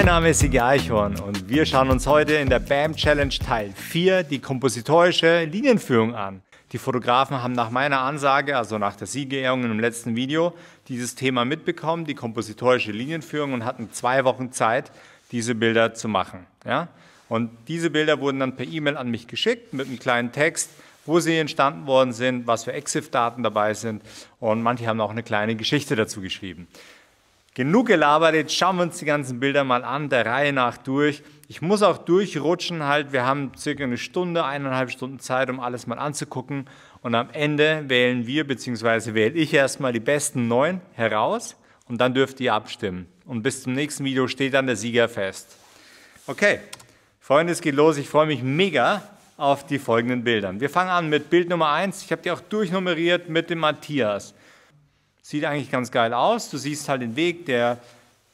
Mein Name ist Sigi Eichhorn und wir schauen uns heute in der BAM Challenge Teil 4 die kompositorische Linienführung an. Die Fotografen haben nach meiner Ansage, also nach der Siegerehrung im letzten Video, dieses Thema mitbekommen, die kompositorische Linienführung und hatten zwei Wochen Zeit, diese Bilder zu machen. Ja? Und diese Bilder wurden dann per E-Mail an mich geschickt mit einem kleinen Text, wo sie entstanden worden sind, was für EXIF-Daten dabei sind und manche haben auch eine kleine Geschichte dazu geschrieben. Genug gelabert, jetzt schauen wir uns die ganzen Bilder mal an, der Reihe nach durch. Ich muss auch durchrutschen halt, wir haben circa eine Stunde, eineinhalb Stunden Zeit, um alles mal anzugucken. Und am Ende wählen wir, beziehungsweise wähle ich erstmal die besten neun heraus und dann dürft ihr abstimmen. Und bis zum nächsten Video steht dann der Sieger fest. Okay, Freunde, es geht los. Ich freue mich mega auf die folgenden Bilder. Wir fangen an mit Bild Nummer eins. Ich habe die auch durchnummeriert mit dem Matthias. Sieht eigentlich ganz geil aus. Du siehst halt den Weg, der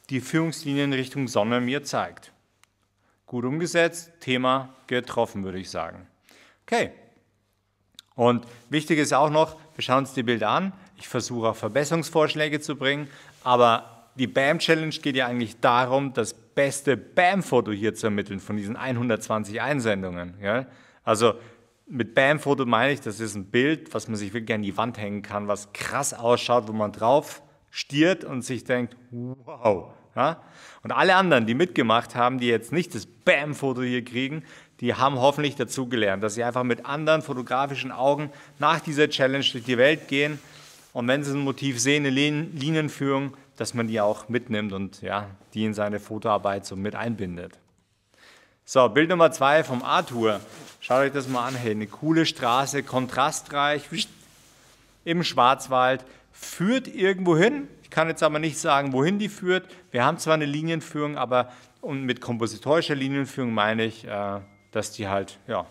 die Führungslinie in Richtung Sonne mir zeigt. Gut umgesetzt, Thema getroffen, würde ich sagen. Okay. Und wichtig ist auch noch, wir schauen uns die Bilder an. Ich versuche auch Verbesserungsvorschläge zu bringen, aber die BAM Challenge geht ja eigentlich darum, das beste BAM-Foto hier zu ermitteln von diesen 120 Einsendungen. Ja? Also mit Bam-Foto meine ich, das ist ein Bild, was man sich wirklich an die Wand hängen kann, was krass ausschaut, wo man drauf stiert und sich denkt, wow. Ja? Und alle anderen, die mitgemacht haben, die jetzt nicht das Bam-Foto hier kriegen, die haben hoffentlich dazugelernt, dass sie einfach mit anderen fotografischen Augen nach dieser Challenge durch die Welt gehen und wenn sie ein Motiv sehen, eine Linienführung, dass man die auch mitnimmt und ja, die in seine Fotoarbeit so mit einbindet. So, Bild Nummer zwei vom Arthur. Schaut euch das mal an, hey, eine coole Straße, kontrastreich, im Schwarzwald, führt irgendwo hin. Ich kann jetzt aber nicht sagen, wohin die führt. Wir haben zwar eine Linienführung, aber und mit kompositorischer Linienführung meine ich, äh, dass die halt ja,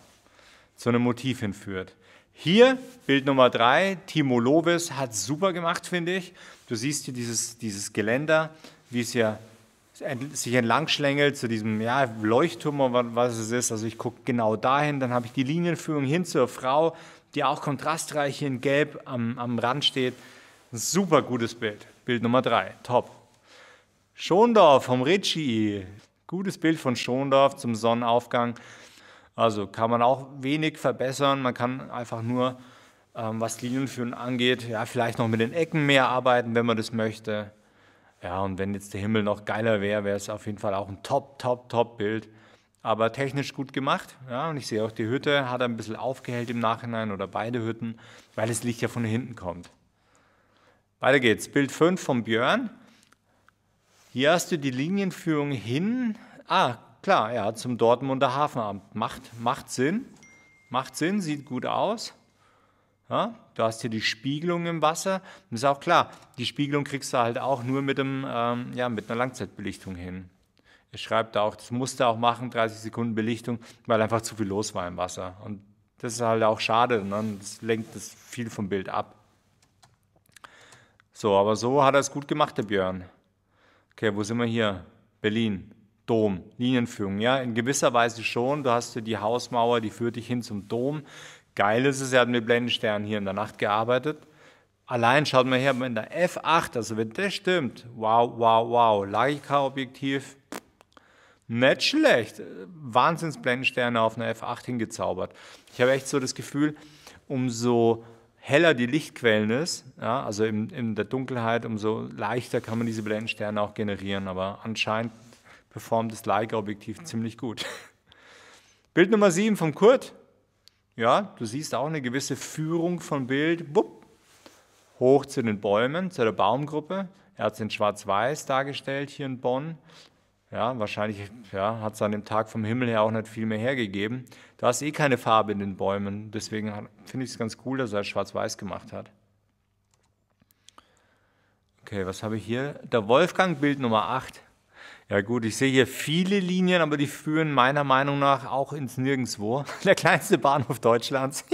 zu einem Motiv hinführt. Hier, Bild Nummer 3, Timo Lovis hat super gemacht, finde ich. Du siehst hier dieses, dieses Geländer, wie es hier sich entlangschlängelt zu diesem ja, Leuchtturm oder was es ist. Also ich gucke genau dahin, dann habe ich die Linienführung hin zur Frau, die auch kontrastreich in Gelb am, am Rand steht. Ein super gutes Bild. Bild Nummer drei, top. Schondorf vom Ritchie. Gutes Bild von Schondorf zum Sonnenaufgang. Also kann man auch wenig verbessern. Man kann einfach nur, ähm, was Linienführung angeht, ja, vielleicht noch mit den Ecken mehr arbeiten, wenn man das möchte. Ja, und wenn jetzt der Himmel noch geiler wäre, wäre es auf jeden Fall auch ein top, top, top Bild. Aber technisch gut gemacht. Ja, und ich sehe auch die Hütte, hat er ein bisschen aufgehellt im Nachhinein oder beide Hütten, weil das Licht ja von hinten kommt. Weiter geht's. Bild 5 von Björn. Hier hast du die Linienführung hin. Ah, klar, ja, zum Dortmunder Hafenamt. Macht, macht Sinn. Macht Sinn, sieht gut aus. Ja, du hast hier die Spiegelung im Wasser. Das ist auch klar, die Spiegelung kriegst du halt auch nur mit, dem, ähm, ja, mit einer Langzeitbelichtung hin. Er schreibt auch, das musste auch machen, 30 Sekunden Belichtung, weil einfach zu viel los war im Wasser. Und das ist halt auch schade, ne? das lenkt das viel vom Bild ab. So, aber so hat er es gut gemacht, der Björn. Okay, wo sind wir hier? Berlin, Dom, Linienführung, ja, in gewisser Weise schon. Du hast hier die Hausmauer, die führt dich hin zum Dom. Geil ist es, er hat mit Blendensternen hier in der Nacht gearbeitet. Allein schaut mal her, wenn der F8, also wenn das stimmt, wow, wow, wow, Leica-Objektiv, nicht schlecht. Wahnsinns Blendensterne auf einer F8 hingezaubert. Ich habe echt so das Gefühl, umso heller die Lichtquellen ist, ja, also in, in, der Dunkelheit, umso leichter kann man diese Blendensterne auch generieren. Aber anscheinend performt das Leica-Objektiv ziemlich gut. Bild Nummer 7 vom Kurt. Ja, du siehst auch eine gewisse Führung von Bild, bupp, hoch zu den Bäumen, zu der Baumgruppe. Er hat es in Schwarz-Weiß dargestellt hier in Bonn. Ja, wahrscheinlich ja, hat es an dem Tag vom Himmel her auch nicht viel mehr hergegeben. Du hast eh keine Farbe in den Bäumen, deswegen finde ich es ganz cool, dass er Schwarz-Weiß gemacht hat. Okay, was habe ich hier? Der Wolfgang, Bild Nummer 8. Ja gut, ich sehe hier viele Linien, aber die führen meiner Meinung nach auch ins Nirgendwo. Der kleinste Bahnhof Deutschlands.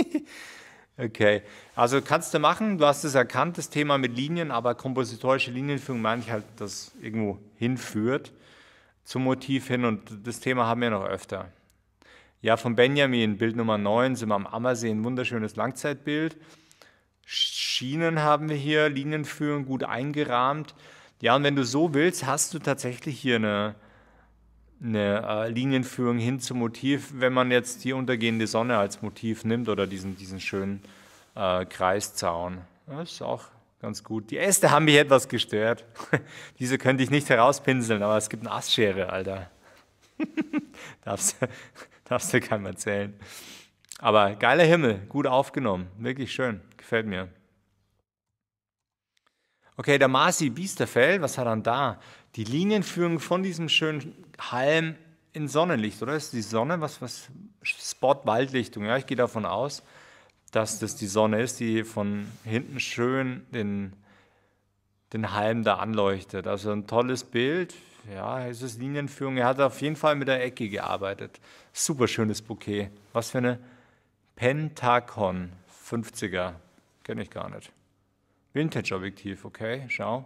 okay, also kannst du machen, du hast es erkannt, das Thema mit Linien, aber kompositorische Linienführung meine ich halt, dass irgendwo hinführt zum Motiv hin und das Thema haben wir noch öfter. Ja, von Benjamin, Bild Nummer 9, sind wir am Ammersee, ein wunderschönes Langzeitbild. Schienen haben wir hier, Linienführung gut eingerahmt. Ja, und wenn du so willst, hast du tatsächlich hier eine, eine äh, Linienführung hin zum Motiv, wenn man jetzt die untergehende Sonne als Motiv nimmt oder diesen, diesen schönen äh, Kreiszaun. Das ist auch ganz gut. Die Äste haben mich etwas gestört. Diese könnte ich nicht herauspinseln, aber es gibt eine Astschere, Alter. darfst, darfst du keinem erzählen. Aber geiler Himmel, gut aufgenommen, wirklich schön, gefällt mir. Okay, der Marci Biesterfeld, was hat er da? Die Linienführung von diesem schönen Halm in Sonnenlicht, oder? Ist die Sonne, was, was, Spot Waldlichtung, ja, ich gehe davon aus, dass das die Sonne ist, die von hinten schön den, den Halm da anleuchtet. Also ein tolles Bild, ja, es ist Linienführung, er hat auf jeden Fall mit der Ecke gearbeitet. Super schönes Bouquet. Was für eine Pentakon 50er, kenne ich gar nicht. Vintage-Objektiv, okay, schau.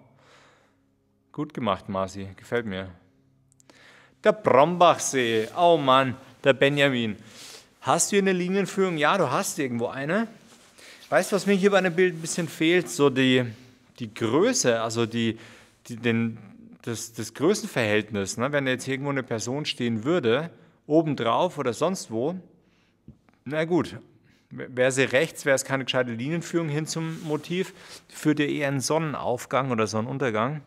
Gut gemacht, Marci, gefällt mir. Der Brombachsee, oh Mann, der Benjamin. Hast du hier eine Linienführung? Ja, du hast irgendwo eine. Weißt du, was mir hier bei einem Bild ein bisschen fehlt? So die, die Größe, also die, die, den, das, das Größenverhältnis. Ne? Wenn jetzt irgendwo eine Person stehen würde, obendrauf oder sonst wo, na gut, wäre sie rechts, wäre es keine gescheite Linienführung hin zum Motiv, führt ihr eher einen Sonnenaufgang oder Sonnenuntergang.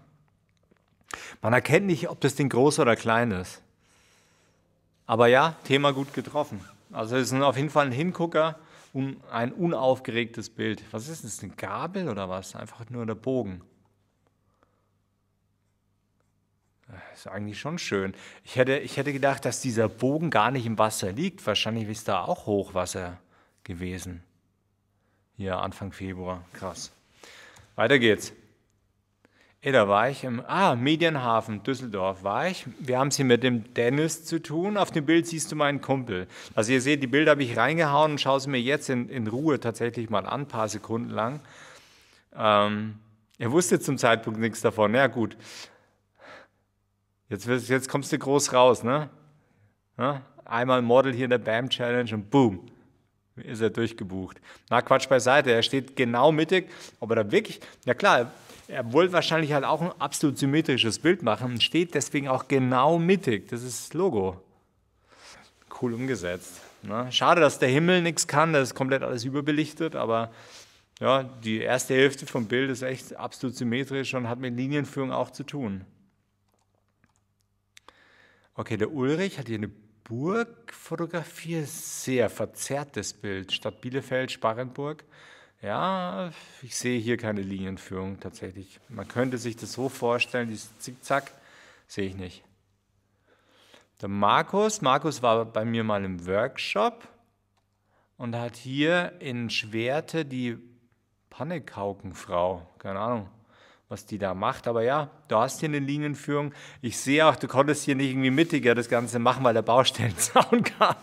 Man erkennt nicht, ob das Ding groß oder klein ist. Aber ja, Thema gut getroffen. Also es ist auf jeden Fall ein Hingucker und ein unaufgeregtes Bild. Was ist das? Eine Gabel oder was? Einfach nur der Bogen. Das ist eigentlich schon schön. Ich hätte, ich hätte gedacht, dass dieser Bogen gar nicht im Wasser liegt. Wahrscheinlich ist da auch Hochwasser gewesen. Hier Anfang Februar, krass. Weiter geht's. Ey, da war ich im ah, Medienhafen Düsseldorf war ich. Wir haben es hier mit dem Dennis zu tun. Auf dem Bild siehst du meinen Kumpel. Also ihr seht, die Bilder habe ich reingehauen und schaue sie mir jetzt in, in Ruhe tatsächlich mal an, ein paar Sekunden lang. Ähm, er wusste zum Zeitpunkt nichts davon. Ja gut. Jetzt, jetzt kommst du groß raus, ne? Ja? Einmal Model hier in der BAM Challenge und boom ist er durchgebucht. Na, Quatsch beiseite, er steht genau mittig, aber da wirklich, ja klar, er wollte wahrscheinlich halt auch ein absolut symmetrisches Bild machen und steht deswegen auch genau mittig. Das ist das Logo. Cool umgesetzt. Ne? Schade, dass der Himmel nichts kann, das ist komplett alles überbelichtet, aber ja, die erste Hälfte vom Bild ist echt absolut symmetrisch und hat mit Linienführung auch zu tun. Okay, der Ulrich hat hier eine Burgfotografie sehr verzerrtes Bild. Stadt Bielefeld, Sparrenburg. Ja, ich sehe hier keine Linienführung tatsächlich. Man könnte sich das so vorstellen, dieses Zickzack sehe ich nicht. Der Markus, Markus war bei mir mal im Workshop und hat hier in Schwerte die Pannekaukenfrau, keine Ahnung, was die da macht. Aber ja, du hast hier eine Linienführung. Ich sehe auch, du konntest hier nicht irgendwie mittiger das Ganze machen, weil der Baustellenzaun kam.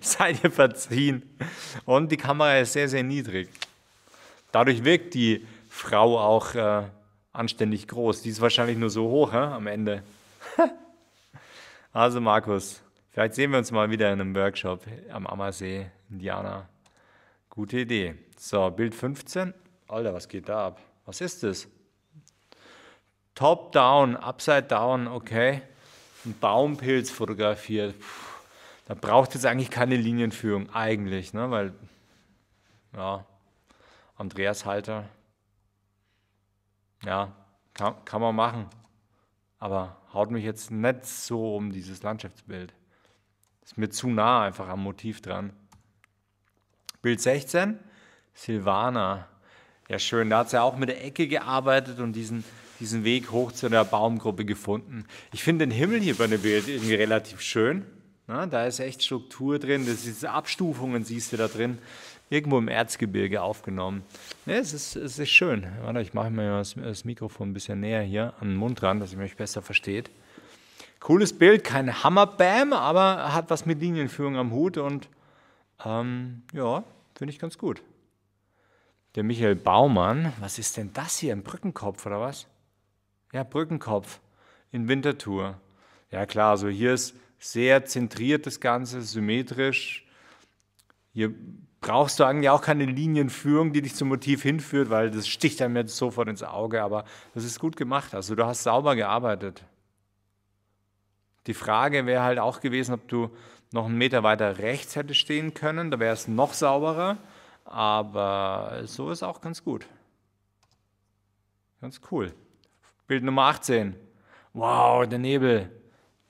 Sei dir verziehen. Und die Kamera ist sehr, sehr niedrig. Dadurch wirkt die Frau auch äh, anständig groß. Die ist wahrscheinlich nur so hoch hä, am Ende. also Markus, vielleicht sehen wir uns mal wieder in einem Workshop am Ammersee, Indiana. Gute Idee. So, Bild 15. Alter, was geht da ab? Was ist das? Top down, upside down, okay. Ein Baumpilz fotografiert. da braucht es eigentlich keine Linienführung, eigentlich, ne? Weil, ja, Andreas Halter, ja, kann, kann man machen. Aber haut mich jetzt nicht so um dieses Landschaftsbild. Ist mir zu nah einfach am Motiv dran. Bild 16, Silvana. Ja, schön, da hat sie ja auch mit der Ecke gearbeitet und diesen diesen Weg hoch zu einer Baumgruppe gefunden. Ich finde den Himmel hier bei dem Bild irgendwie relativ schön. Na, da ist echt Struktur drin, das diese Abstufungen siehst du da drin. Irgendwo im Erzgebirge aufgenommen. Ja, es, ist, es ist schön. Warte, ich mache mir das, das Mikrofon ein bisschen näher hier an den Mund ran, dass ihr mich besser versteht. Cooles Bild, kein Hammerbam, aber hat was mit Linienführung am Hut und ähm, ja, finde ich ganz gut. Der Michael Baumann, was ist denn das hier? Ein Brückenkopf oder was? ja, Brückenkopf in Winterthur. Ja klar, also hier ist sehr zentriert das Ganze, symmetrisch. Hier brauchst du eigentlich auch keine Linienführung, die dich zum Motiv hinführt, weil das sticht einem jetzt sofort ins Auge, aber das ist gut gemacht. Also du hast sauber gearbeitet. Die Frage wäre halt auch gewesen, ob du noch einen Meter weiter rechts hättest stehen können, da wäre es noch sauberer, aber so ist auch ganz gut. Ganz cool. Bild Nummer 18. Wow, der Nebel.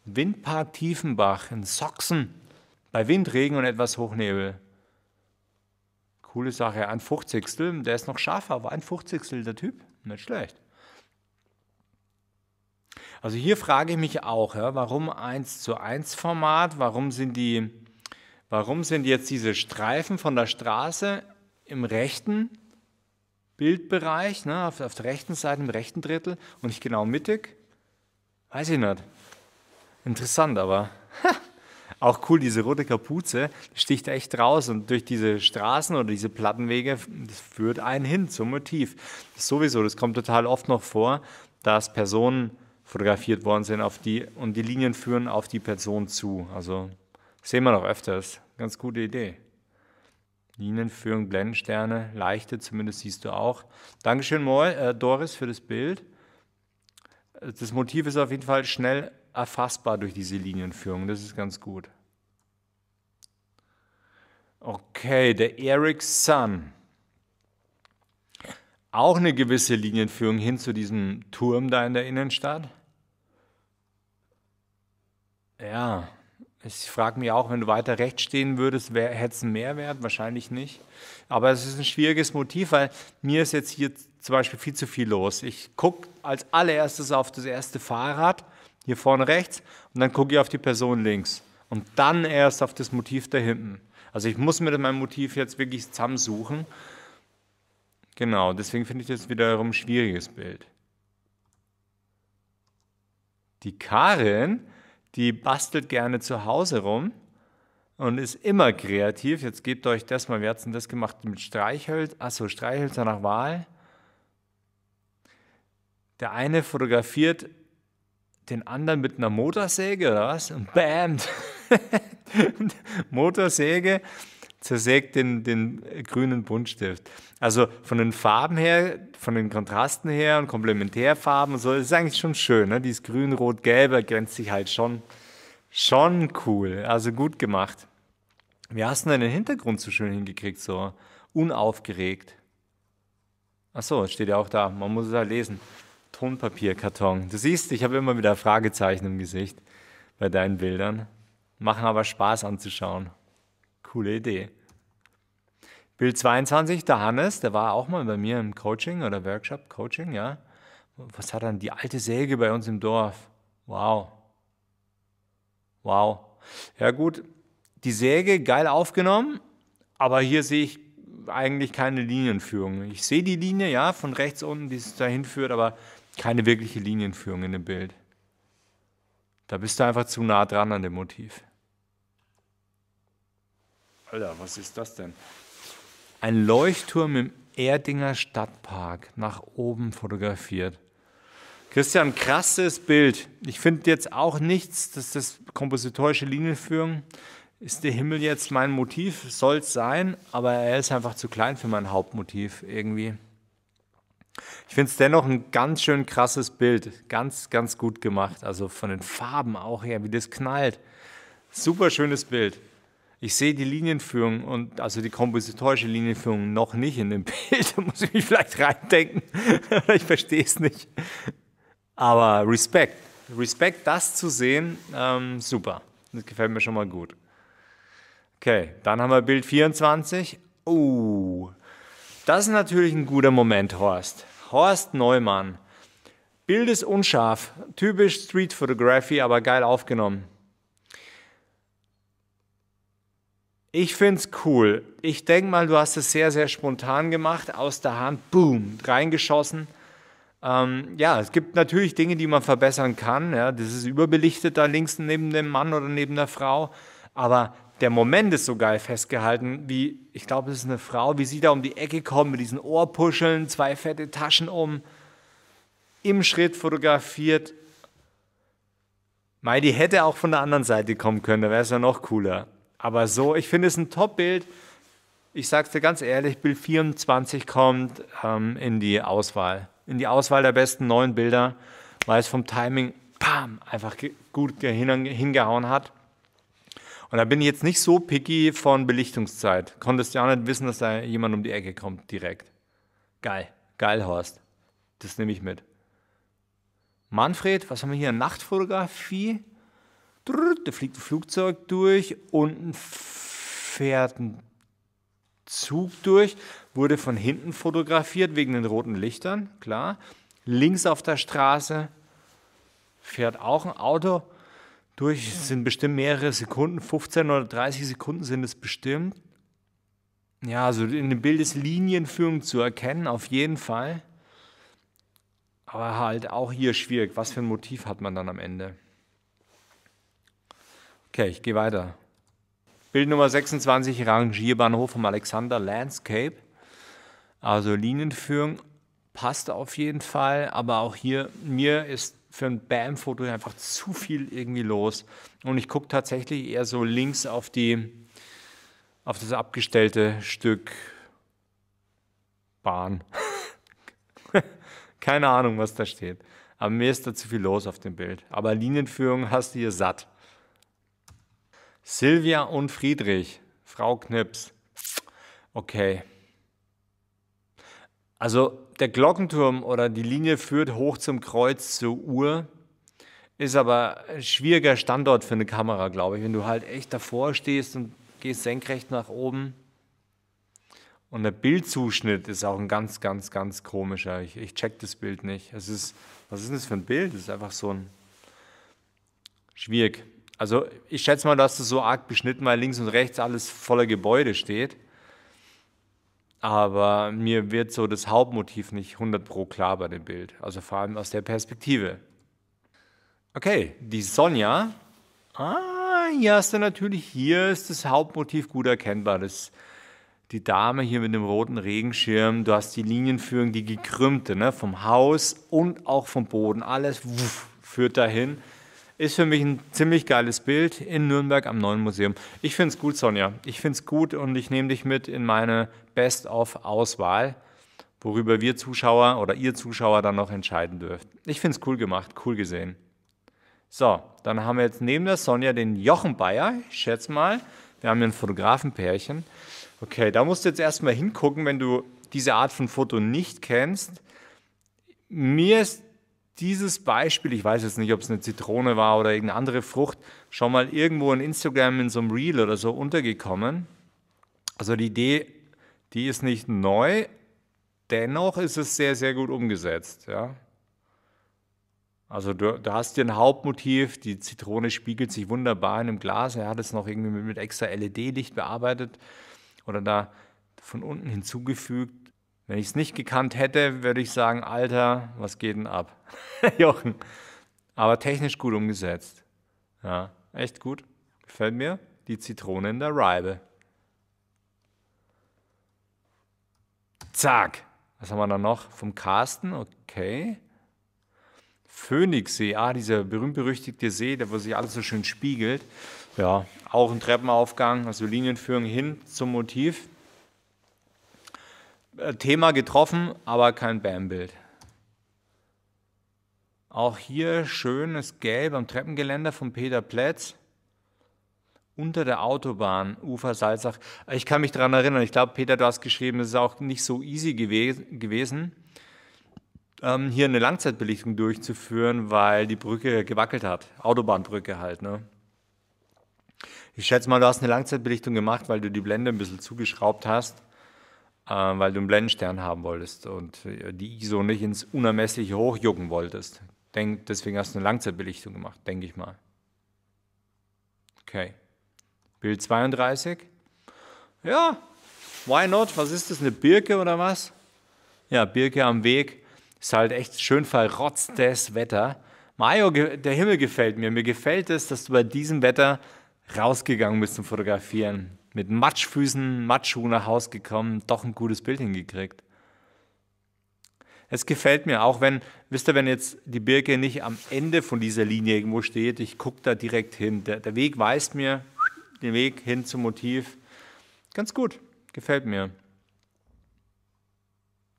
Windpark Tiefenbach in Sachsen. Bei Wind, Regen und etwas Hochnebel. Coole Sache. Ein Fünfzigstel, der ist noch scharfer, aber ein Fünfzigstel der Typ. Nicht schlecht. Also hier frage ich mich auch, ja, warum 1 zu 1 Format, warum sind, die, warum sind jetzt diese Streifen von der Straße im rechten Bildbereich, ne, auf, auf der rechten Seite, im rechten Drittel und nicht genau mittig? Weiß ich nicht. Interessant, aber auch cool, diese rote Kapuze sticht echt raus und durch diese Straßen oder diese Plattenwege, das führt einen hin zum Motiv. Das sowieso, das kommt total oft noch vor, dass Personen fotografiert worden sind auf die, und die Linien führen auf die Person zu. Also sehen wir noch öfters. Ganz gute Idee. Linienführung, Blendensterne, leichte zumindest siehst du auch. Dankeschön, Moll, äh, Doris, für das Bild. Das Motiv ist auf jeden Fall schnell erfassbar durch diese Linienführung. Das ist ganz gut. Okay, der Eric Sun. Auch eine gewisse Linienführung hin zu diesem Turm da in der Innenstadt. Ja, ich frage mich auch, wenn du weiter rechts stehen würdest, hätte es einen Mehrwert? Wahrscheinlich nicht. Aber es ist ein schwieriges Motiv, weil mir ist jetzt hier zum Beispiel viel zu viel los. Ich gucke als allererstes auf das erste Fahrrad, hier vorne rechts, und dann gucke ich auf die Person links. Und dann erst auf das Motiv da hinten. Also ich muss mir mein Motiv jetzt wirklich zusammensuchen. Genau, deswegen finde ich das wiederum ein schwieriges Bild. Die Karin die bastelt gerne zu Hause rum und ist immer kreativ. Jetzt gebt euch das mal, wir denn das gemacht mit Streichhölzer? achso, Streichhölzer nach Wahl. Der eine fotografiert den anderen mit einer Motorsäge oder was? Und bam! Motorsäge zersägt den, den grünen Buntstift. Also von den Farben her, von den Kontrasten her und Komplementärfarben und so, ist eigentlich schon schön. Ne? Dieses grün-rot-gelbe grenzt sich halt schon, schon cool. Also gut gemacht. Wie hast du denn den Hintergrund so schön hingekriegt, so unaufgeregt? Achso, steht ja auch da. Man muss es halt lesen. Tonpapierkarton. Du siehst, ich habe immer wieder Fragezeichen im Gesicht bei deinen Bildern. Machen aber Spaß anzuschauen. Coole Idee. Bild 22, der Hannes, der war auch mal bei mir im Coaching oder Workshop Coaching, ja. Was hat dann die alte Säge bei uns im Dorf? Wow. Wow. Ja gut, die Säge geil aufgenommen, aber hier sehe ich eigentlich keine Linienführung. Ich sehe die Linie, ja, von rechts unten, die es dahin führt, aber keine wirkliche Linienführung in dem Bild. Da bist du einfach zu nah dran an dem Motiv. Alter, was ist das denn? Ein Leuchtturm im Erdinger Stadtpark nach oben fotografiert. Christian, krasses Bild. Ich finde jetzt auch nichts, dass das kompositorische Linienführung ist der Himmel jetzt mein Motiv, soll es sein, aber er ist einfach zu klein für mein Hauptmotiv irgendwie. Ich finde es dennoch ein ganz schön krasses Bild, ganz, ganz gut gemacht. Also von den Farben auch her, wie das knallt. Super schönes Bild ich sehe die Linienführung und also die kompositorische Linienführung noch nicht in dem Bild. Da muss ich mich vielleicht reindenken. ich verstehe es nicht. Aber Respekt. Respekt, das zu sehen, ähm, super. Das gefällt mir schon mal gut. Okay, dann haben wir Bild 24. Oh, uh, das ist natürlich ein guter Moment, Horst. Horst Neumann. Bild ist unscharf, typisch Street Photography, aber geil aufgenommen. Ich finde es cool. Ich denke mal, du hast es sehr, sehr spontan gemacht, aus der Hand, boom, reingeschossen. Ähm, ja, es gibt natürlich Dinge, die man verbessern kann. Ja, das ist überbelichtet da links neben dem Mann oder neben der Frau. Aber der Moment ist so geil festgehalten, wie, ich glaube, es ist eine Frau, wie sie da um die Ecke kommt mit diesen Ohrpuscheln, zwei fette Taschen um, im Schritt fotografiert. Mai, die hätte auch von der anderen Seite kommen können, da wäre es ja noch cooler. Aber so, ich finde es ein Top-Bild. Ich sage es dir ganz ehrlich, Bild 24 kommt ähm, in die Auswahl. In die Auswahl der besten neuen Bilder, weil es vom Timing bam, einfach gut hingehauen hat. Und da bin ich jetzt nicht so picky von Belichtungszeit. Konntest ja auch nicht wissen, dass da jemand um die Ecke kommt direkt. Geil, geil, Horst. Das nehme ich mit. Manfred, was haben wir hier? Nachtfotografie? da fliegt ein Flugzeug durch unten fährt ein Zug durch, wurde von hinten fotografiert wegen den roten Lichtern, klar. Links auf der Straße fährt auch ein Auto durch, es sind bestimmt mehrere Sekunden, 15 oder 30 Sekunden sind es bestimmt. Ja, also in dem Bild ist Linienführung zu erkennen, auf jeden Fall. Aber halt auch hier schwierig, was für ein Motiv hat man dann am Ende? Okay, ich gehe weiter. Bild Nummer 26, Rangierbahnhof vom Alexander Landscape. Also Linienführung passt auf jeden Fall, aber auch hier, mir ist für ein BAM-Foto einfach zu viel irgendwie los. Und ich gucke tatsächlich eher so links auf, die, auf das abgestellte Stück Bahn. Keine Ahnung, was da steht. Aber mir ist da zu viel los auf dem Bild. Aber Linienführung hast du hier satt. Silvia und Friedrich, Frau Knips. Okay. Also der Glockenturm oder die Linie führt hoch zum Kreuz zur Uhr, ist aber ein schwieriger Standort für eine Kamera, glaube ich. Wenn du halt echt davor stehst und gehst senkrecht nach oben. Und der Bildzuschnitt ist auch ein ganz, ganz, ganz komischer. Ich, ich check das Bild nicht. Es ist, was ist denn das für ein Bild? Es ist einfach so ein. Schwierig. Also ich schätze mal, dass das so arg beschnitten, weil links und rechts alles voller Gebäude steht. Aber mir wird so das Hauptmotiv nicht 100 pro klar bei dem Bild. Also vor allem aus der Perspektive. Okay, die Sonja. Ah, hier ist natürlich, hier ist das Hauptmotiv gut erkennbar. Das, die Dame hier mit dem roten Regenschirm. Du hast die Linienführung, die gekrümmte, ne? vom Haus und auch vom Boden. Alles wuff, führt dahin. Ist für mich ein ziemlich geiles Bild in Nürnberg am Neuen Museum. Ich finde es gut, Sonja. Ich finde es gut und ich nehme dich mit in meine Best-of-Auswahl, worüber wir Zuschauer oder ihr Zuschauer dann noch entscheiden dürft. Ich finde es cool gemacht, cool gesehen. So, dann haben wir jetzt neben der Sonja den Jochen Bayer, ich schätze mal. Wir haben hier ein Fotografenpärchen. Okay, da musst du jetzt erstmal hingucken, wenn du diese Art von Foto nicht kennst. Mir ist dieses Beispiel, ich weiß jetzt nicht, ob es eine Zitrone war oder irgendeine andere Frucht, schon mal irgendwo in Instagram in so einem Reel oder so untergekommen. Also die Idee, die ist nicht neu, dennoch ist es sehr, sehr gut umgesetzt. Ja? Also du, du hast dir ein Hauptmotiv, die Zitrone spiegelt sich wunderbar in einem Glas, er hat es noch irgendwie mit, mit extra LED-Licht bearbeitet oder da von unten hinzugefügt wenn ich es nicht gekannt hätte, würde ich sagen, Alter, was geht denn ab? Jochen. Aber technisch gut umgesetzt. Ja, echt gut. Gefällt mir. Die Zitrone in der Reibe. Zack. Was haben wir da noch? Vom Carsten, okay. Phönixsee. ah, dieser berühmt-berüchtigte See, der wo sich alles so schön spiegelt. Ja, auch ein Treppenaufgang, also Linienführung hin zum Motiv. Äh, Thema getroffen, aber kein Bam-Bild. Auch hier schönes Gelb am Treppengeländer von Peter Plätz. Unter der Autobahn, Ufer Salzach. Ich kann mich daran erinnern, ich glaube, Peter, du hast geschrieben, es ist auch nicht so easy gew gewesen, ähm, hier eine Langzeitbelichtung durchzuführen, weil die Brücke gewackelt hat. Autobahnbrücke halt, ne? Ich schätze mal, du hast eine Langzeitbelichtung gemacht, weil du die Blende ein bisschen zugeschraubt hast. Äh, weil du einen Blendenstern haben wolltest und äh, die ISO nicht ins Unermessliche hochjucken wolltest. Denk, deswegen hast du eine Langzeitbelichtung gemacht, denke ich mal. Okay. Bild 32. Ja, why not? Was ist das, eine Birke oder was? Ja, Birke am Weg. Ist halt echt schön verrotztes Wetter. Mario, der Himmel gefällt mir. Mir gefällt es, dass du bei diesem Wetter rausgegangen bist zum Fotografieren mit Matschfüßen, Matschschuhen nach Haus gekommen, doch ein gutes Bild hingekriegt. Es gefällt mir, auch wenn, wisst ihr, wenn jetzt die Birke nicht am Ende von dieser Linie irgendwo steht, ich gucke da direkt hin. Der, der Weg weist mir den Weg hin zum Motiv. Ganz gut, gefällt mir.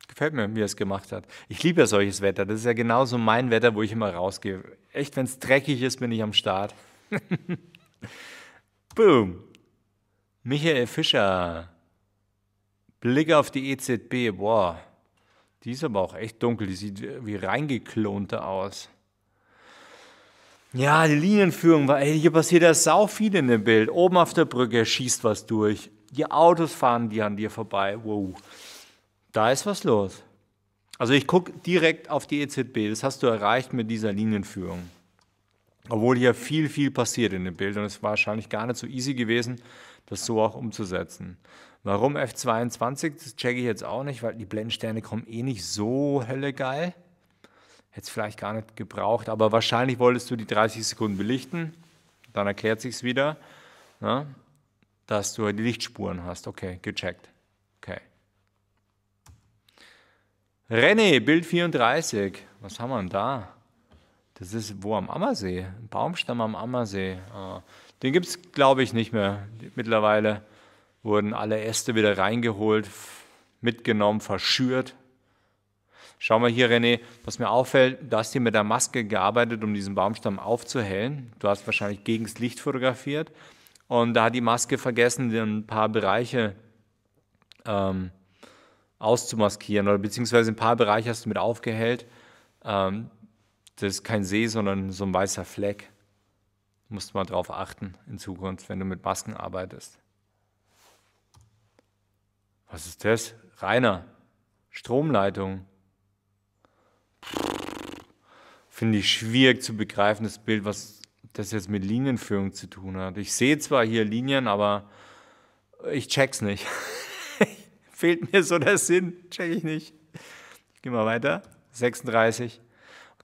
Gefällt mir, wie er es gemacht hat. Ich liebe ja solches Wetter. Das ist ja genauso mein Wetter, wo ich immer rausgehe. Echt, wenn es dreckig ist, bin ich am Start. Boom. Michael Fischer. Blick auf die EZB. Boah, die ist aber auch echt dunkel. Die sieht wie reingeklonte aus. Ja, die Linienführung war, ey, hier passiert ja sau viel in dem Bild. Oben auf der Brücke schießt was durch. Die Autos fahren die an dir vorbei. Wow. Da ist was los. Also ich gucke direkt auf die EZB. Das hast du erreicht mit dieser Linienführung. Obwohl hier viel, viel passiert in dem Bild und es war wahrscheinlich gar nicht so easy gewesen, das so auch umzusetzen. Warum F22? Das checke ich jetzt auch nicht, weil die Blendensterne kommen eh nicht so helle geil. Hätte es vielleicht gar nicht gebraucht, aber wahrscheinlich wolltest du die 30 Sekunden belichten. Dann erklärt sich es wieder, na, ne, dass du die Lichtspuren hast. Okay, gecheckt. Okay. René, Bild 34. Was haben wir denn da? Das ist wo am Ammersee? Ein Baumstamm am Ammersee. Ah. Den gibt es, glaube ich, nicht mehr. Mittlerweile wurden alle Äste wieder reingeholt, mitgenommen, verschürt. Schau mal hier, René, was mir auffällt, du hast hier mit der Maske gearbeitet, um diesen Baumstamm aufzuhellen. Du hast wahrscheinlich gegen das Licht fotografiert. Und da hat die Maske vergessen, ein paar Bereiche ähm, auszumaskieren oder beziehungsweise ein paar Bereiche hast du mit aufgehellt. Ähm, das ist kein See, sondern so ein weißer Fleck musst du mal drauf achten in Zukunft, wenn du mit Masken arbeitest. Was ist das? Rainer, Stromleitung. Finde ich schwierig zu begreifen, das Bild, was das jetzt mit Linienführung zu tun hat. Ich sehe zwar hier Linien, aber ich check's nicht. Fehlt mir so der Sinn, check ich nicht. Ich geh mal weiter. 36.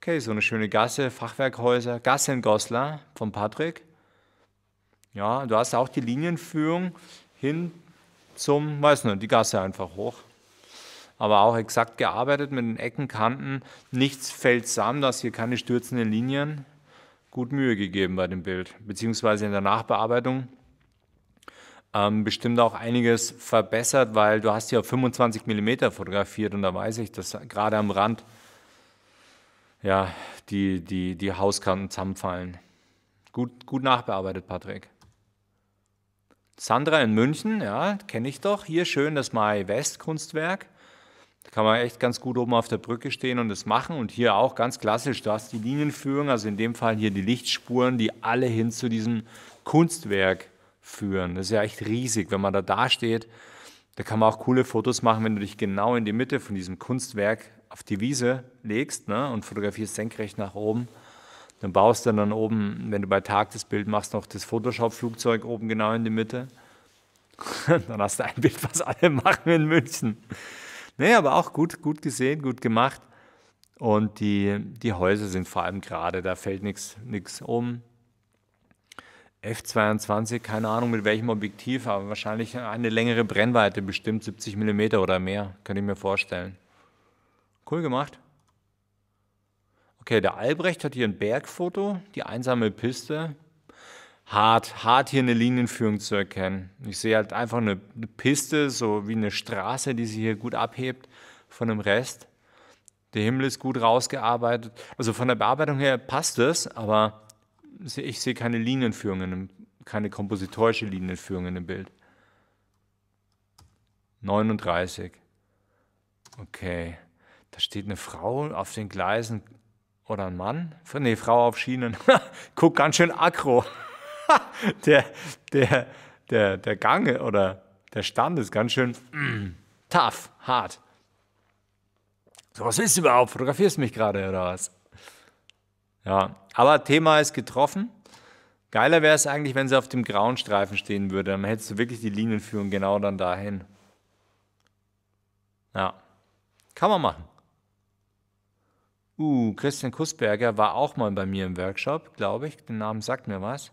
Okay, so eine schöne Gasse, Fachwerkhäuser, Gasse in Goslar von Patrick. Ja, du hast auch die Linienführung hin zum, weiß nicht, die Gasse einfach hoch. Aber auch exakt gearbeitet mit den Eckenkanten. Nichts fällt zusammen, dass hier keine stürzenden Linien. Gut Mühe gegeben bei dem Bild, beziehungsweise in der Nachbearbeitung. Ähm, bestimmt auch einiges verbessert, weil du hast ja 25 mm fotografiert und da weiß ich dass gerade am Rand ja, die, die, die Hauskanten zusammenfallen. Gut, gut nachbearbeitet, Patrick. Sandra in München, ja, kenne ich doch. Hier schön das Mai West Kunstwerk. Da kann man echt ganz gut oben auf der Brücke stehen und das machen. Und hier auch ganz klassisch, du hast die Linienführung, also in dem Fall hier die Lichtspuren, die alle hin zu diesem Kunstwerk führen. Das ist ja echt riesig, wenn man da dasteht. Da kann man auch coole Fotos machen, wenn du dich genau in die Mitte von diesem Kunstwerk auf die Wiese legst ne, und fotografierst senkrecht nach oben. Dann baust du dann oben, wenn du bei Tag das Bild machst, noch das Photoshop-Flugzeug oben genau in die Mitte. dann hast du ein Bild, was alle machen in München. Nee, aber auch gut, gut gesehen, gut gemacht. Und die, die Häuser sind vor allem gerade, da fällt nichts um. F22, keine Ahnung mit welchem Objektiv, aber wahrscheinlich eine längere Brennweite, bestimmt 70 mm oder mehr, könnte ich mir vorstellen. Cool gemacht. Okay, der Albrecht hat hier ein Bergfoto, die einsame Piste. Hart, hart hier eine Linienführung zu erkennen. Ich sehe halt einfach eine, eine Piste, so wie eine Straße, die sich hier gut abhebt von dem Rest. Der Himmel ist gut rausgearbeitet. Also von der Bearbeitung her passt es, aber ich sehe keine Linienführung, in dem, keine kompositorische Linienführung in dem Bild. 39. Okay. Da steht eine Frau auf den Gleisen oder ein Mann, nee, Frau auf Schienen, guck ganz schön aggro. der, der, der, der Gang oder der Stand ist ganz schön mm, tough, hart. So, was willst du überhaupt? Fotografierst du mich gerade oder was? Ja, aber Thema ist getroffen. Geiler wäre es eigentlich, wenn sie auf dem grauen Streifen stehen würde. Dann hättest du wirklich die Linienführung genau dann dahin. Ja, kann man machen. Uh, Christian Kussberger war auch mal bei mir im Workshop, glaube ich. Der Name sagt mir was.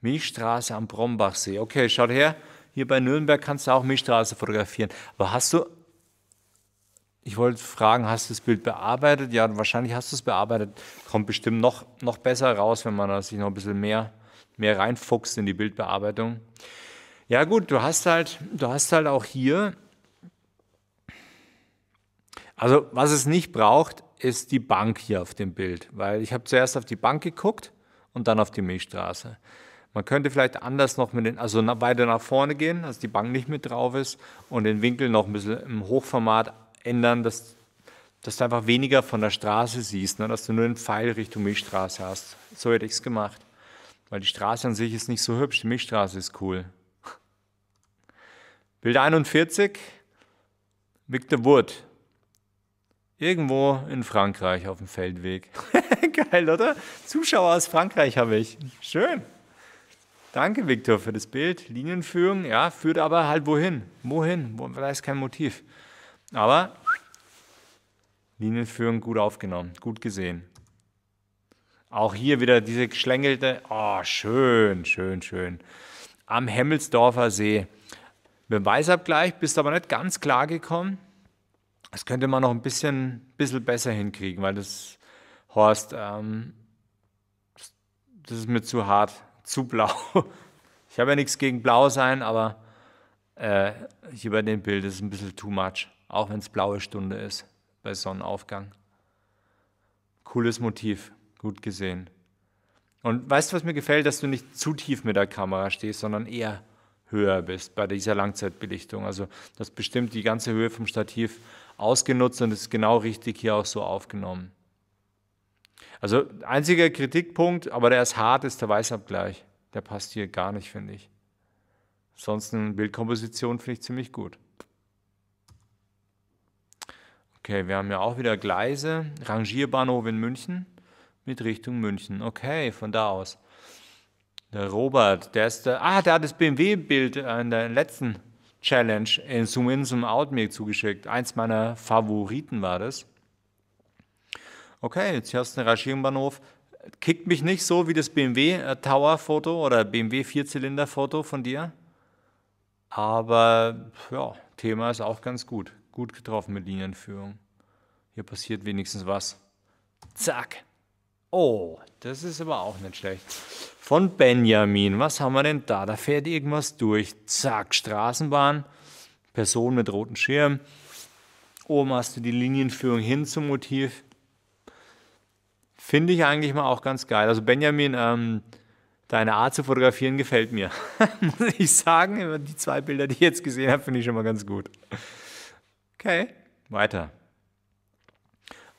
Milchstraße am Brombachsee. Okay, schaut her. Hier bei Nürnberg kannst du auch Milchstraße fotografieren. Aber hast du, ich wollte fragen, hast du das Bild bearbeitet? Ja, wahrscheinlich hast du es bearbeitet. Kommt bestimmt noch, noch besser raus, wenn man sich noch ein bisschen mehr, mehr reinfuchst in die Bildbearbeitung. Ja, gut, du hast halt, du hast halt auch hier, also was es nicht braucht, ist die Bank hier auf dem Bild, weil ich habe zuerst auf die Bank geguckt und dann auf die Milchstraße. Man könnte vielleicht anders noch mit den, also weiter nach vorne gehen, dass die Bank nicht mit drauf ist und den Winkel noch ein bisschen im Hochformat ändern, dass, dass du einfach weniger von der Straße siehst, ne? dass du nur einen Pfeil Richtung Milchstraße hast. So hätte ich es gemacht. Weil die Straße an sich ist nicht so hübsch, die Milchstraße ist cool. Bild 41, Victor Wood, Irgendwo in Frankreich auf dem Feldweg. Geil, oder? Zuschauer aus Frankreich habe ich. Schön. Danke, Viktor, für das Bild. Linienführung, ja, führt aber halt wohin? Wohin? Wo, da ist kein Motiv. Aber Linienführung gut aufgenommen, gut gesehen. Auch hier wieder diese geschlängelte, oh, schön, schön, schön. Am Hemmelsdorfer See. Beweisabgleich, bist aber nicht ganz klar gekommen. Das könnte man noch ein bisschen, bisschen besser hinkriegen, weil das, Horst, ähm, das ist mir zu hart, zu blau. Ich habe ja nichts gegen blau sein, aber äh, hier bei dem Bild ist es ein bisschen too much, auch wenn es blaue Stunde ist bei Sonnenaufgang. Cooles Motiv, gut gesehen. Und weißt du, was mir gefällt, dass du nicht zu tief mit der Kamera stehst, sondern eher höher bist bei dieser Langzeitbelichtung. Also, das bestimmt die ganze Höhe vom Stativ ausgenutzt und ist genau richtig hier auch so aufgenommen. Also einziger Kritikpunkt, aber der ist hart, ist der Weißabgleich. Der passt hier gar nicht, finde ich. Ansonsten Bildkomposition finde ich ziemlich gut. Okay, wir haben ja auch wieder Gleise, Rangierbahnhof in München mit Richtung München. Okay, von da aus. Der Robert, der ist der, ah, der hat das BMW-Bild in der letzten Challenge in Zoom In, Zoom Out mir zugeschickt. Eins meiner Favoriten war das. Okay, jetzt hast du einen Rangierbahnhof. Kickt mich nicht so wie das BMW äh, Tower Foto oder BMW Vierzylinder Foto von dir. Aber ja, Thema ist auch ganz gut. Gut getroffen mit Linienführung. Hier passiert wenigstens was. Zack. Oh, das ist aber auch nicht schlecht. Von Benjamin, was haben wir denn da? Da fährt irgendwas durch. Zack, Straßenbahn, Person mit rotem Schirm. Oben hast du die Linienführung hin zum Motiv. Finde ich eigentlich mal auch ganz geil. Also Benjamin, ähm, deine Art zu fotografieren gefällt mir. Muss ich sagen, die zwei Bilder, die ich jetzt gesehen habe, finde ich schon mal ganz gut. Okay, weiter.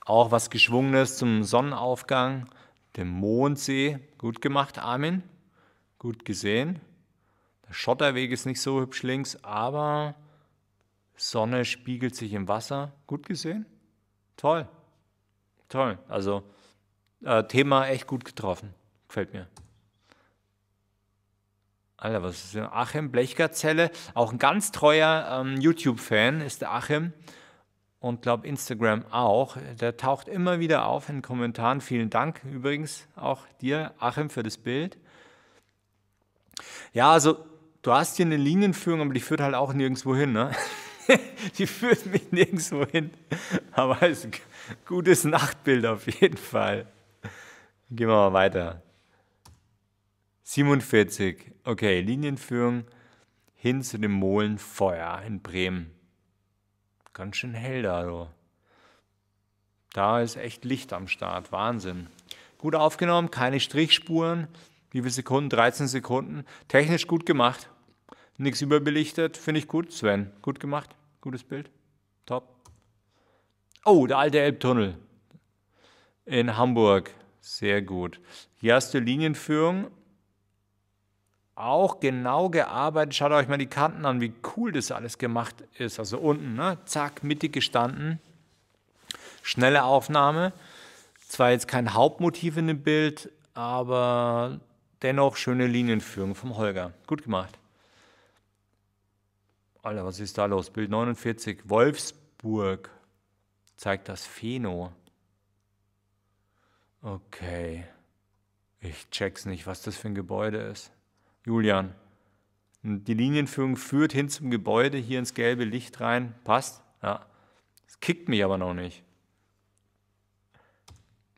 Auch was Geschwungenes zum Sonnenaufgang, dem Mondsee. Gut gemacht, Armin. Gut gesehen. Der Schotterweg ist nicht so hübsch links, aber Sonne spiegelt sich im Wasser. Gut gesehen. Toll. Toll. Also äh, Thema echt gut getroffen. Gefällt mir. Alter, was ist denn? Achim Blechgazelle, auch ein ganz treuer ähm, YouTube-Fan ist der Achim und glaube Instagram auch. Der taucht immer wieder auf in Kommentaren. Vielen Dank übrigens auch dir, Achim, für das Bild. Ja, also du hast hier eine Linienführung, aber die führt halt auch nirgendwo hin. Ne? die führt mich nirgendwo hin. Aber es ist ein gutes Nachtbild auf jeden Fall. Gehen wir mal weiter. 47. Okay, Linienführung hin zu dem Molenfeuer in Bremen ganz schön hell da. So. Da ist echt Licht am Start, Wahnsinn. Gut aufgenommen, keine Strichspuren. Wie viele Sekunden? 13 Sekunden. Technisch gut gemacht. Nichts überbelichtet, finde ich gut. Sven, gut gemacht. Gutes Bild. Top. Oh, der alte Elbtunnel in Hamburg. Sehr gut. Hier hast du Linienführung auch genau gearbeitet. Schaut euch mal die Kanten an, wie cool das alles gemacht ist. Also unten, ne? zack, mittig gestanden. Schnelle Aufnahme. Zwar jetzt kein Hauptmotiv in dem Bild, aber dennoch schöne Linienführung vom Holger. Gut gemacht. Alter, was ist da los? Bild 49, Wolfsburg. Zeigt das Pheno. Okay. Ich check's nicht, was das für ein Gebäude ist. Julian. Und die Linienführung führt hin zum Gebäude, hier ins gelbe Licht rein. Passt? Ja. Es kickt mich aber noch nicht.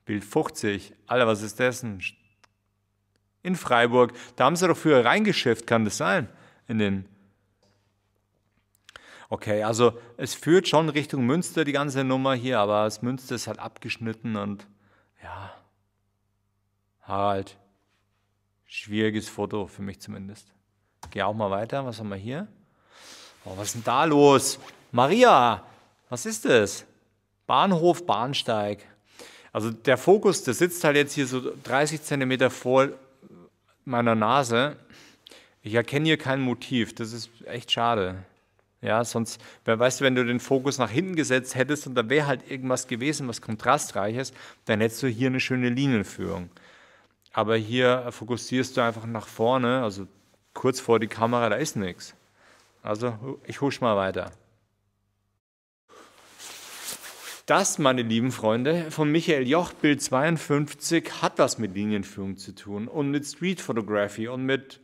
Bild 50. Alter, was ist dessen? In Freiburg. Da haben sie doch früher reingeschifft, kann das sein? In den. Okay, also es führt schon Richtung Münster, die ganze Nummer hier, aber das Münster ist halt abgeschnitten und ja. Harald. Schwieriges Foto für mich zumindest. Geh auch mal weiter. Was haben wir hier? Oh, was ist denn da los? Maria, was ist das? Bahnhof, Bahnsteig. Also der Fokus, der sitzt halt jetzt hier so 30 cm vor meiner Nase. Ich erkenne hier kein Motiv. Das ist echt schade. Ja, sonst, weißt du, wenn du den Fokus nach hinten gesetzt hättest und da wäre halt irgendwas gewesen, was kontrastreiches, dann hättest du hier eine schöne Linienführung. Aber hier fokussierst du einfach nach vorne, also kurz vor die Kamera, da ist nichts. Also ich husch mal weiter. Das, meine lieben Freunde, von Michael Joch, Bild 52, hat was mit Linienführung zu tun und mit Street Photography und mit,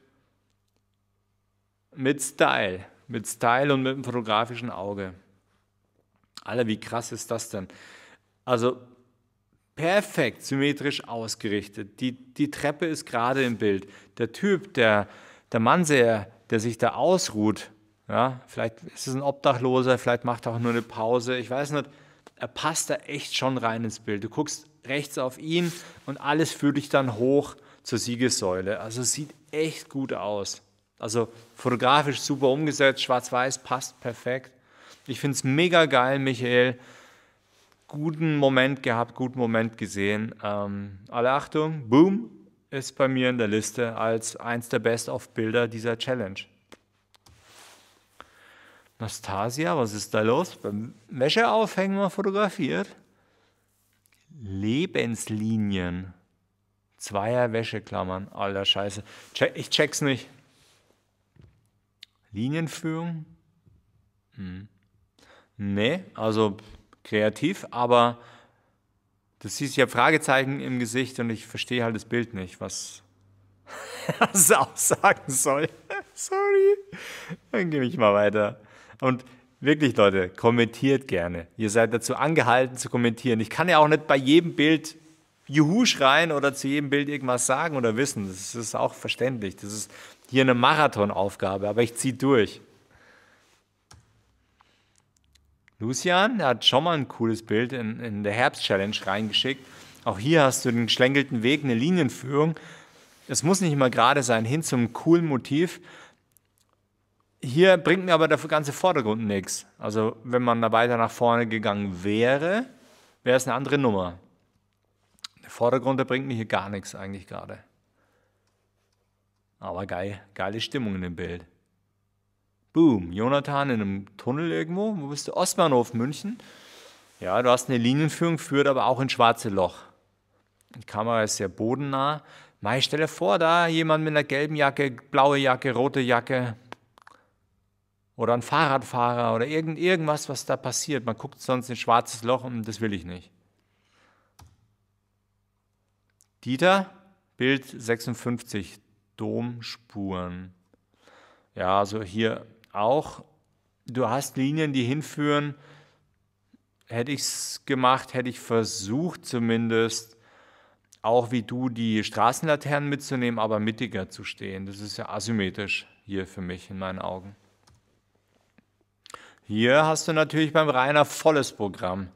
mit Style. Mit Style und mit dem fotografischen Auge. Alle, wie krass ist das denn? Also perfekt symmetrisch ausgerichtet. Die, die Treppe ist gerade im Bild. Der Typ, der, der Mannseher, der sich da ausruht, ja, vielleicht ist es ein Obdachloser, vielleicht macht er auch nur eine Pause, ich weiß nicht. Er passt da echt schon rein ins Bild. Du guckst rechts auf ihn und alles führt dich dann hoch zur Siegessäule. Also es sieht echt gut aus. Also fotografisch super umgesetzt, schwarz-weiß passt perfekt. Ich finde es mega geil, Michael, guten Moment gehabt, guten Moment gesehen. Ähm, alle Achtung, Boom ist bei mir in der Liste als eins der Best-of-Bilder dieser Challenge. Nastasia, was ist da los? Beim Wäscheaufhängen mal fotografiert. Lebenslinien. Zweier Wäscheklammern. Alter Scheiße. Check, ich check's nicht. Linienführung? Hm. Nee, also kreativ, aber das hieß ja Fragezeichen im Gesicht und ich verstehe halt das Bild nicht, was es aussagen soll. Sorry. Dann gebe ich mal weiter. Und wirklich, Leute, kommentiert gerne. Ihr seid dazu angehalten zu kommentieren. Ich kann ja auch nicht bei jedem Bild Juhu schreien oder zu jedem Bild irgendwas sagen oder wissen. Das ist auch verständlich. Das ist hier eine Marathonaufgabe, aber ich ziehe durch. Lucian hat schon mal ein cooles Bild in, in der Herbst-Challenge reingeschickt. Auch hier hast du den geschlängelten Weg, eine Linienführung. Es muss nicht immer gerade sein, hin zum coolen Motiv. Hier bringt mir aber der ganze Vordergrund nichts. Also, wenn man da weiter nach vorne gegangen wäre, wäre es eine andere Nummer. Der Vordergrund, der bringt mir hier gar nichts eigentlich gerade. Aber geil, geile Stimmung in dem Bild boom, Jonathan in einem Tunnel irgendwo, wo bist du? Ostbahnhof München. Ja, du hast eine Linienführung, führt aber auch ins schwarze Loch. Die Kamera ist sehr bodennah. Mei, stell dir vor, da jemand mit einer gelben Jacke, blaue Jacke, rote Jacke oder ein Fahrradfahrer oder irgend, irgendwas, was da passiert. Man guckt sonst in schwarzes Loch und das will ich nicht. Dieter, Bild 56, Domspuren. Ja, also hier auch, du hast Linien, die hinführen, hätte ich es gemacht, hätte ich versucht zumindest, auch wie du die Straßenlaternen mitzunehmen, aber mittiger zu stehen. Das ist ja asymmetrisch hier für mich in meinen Augen. Hier hast du natürlich beim Rainer volles Programm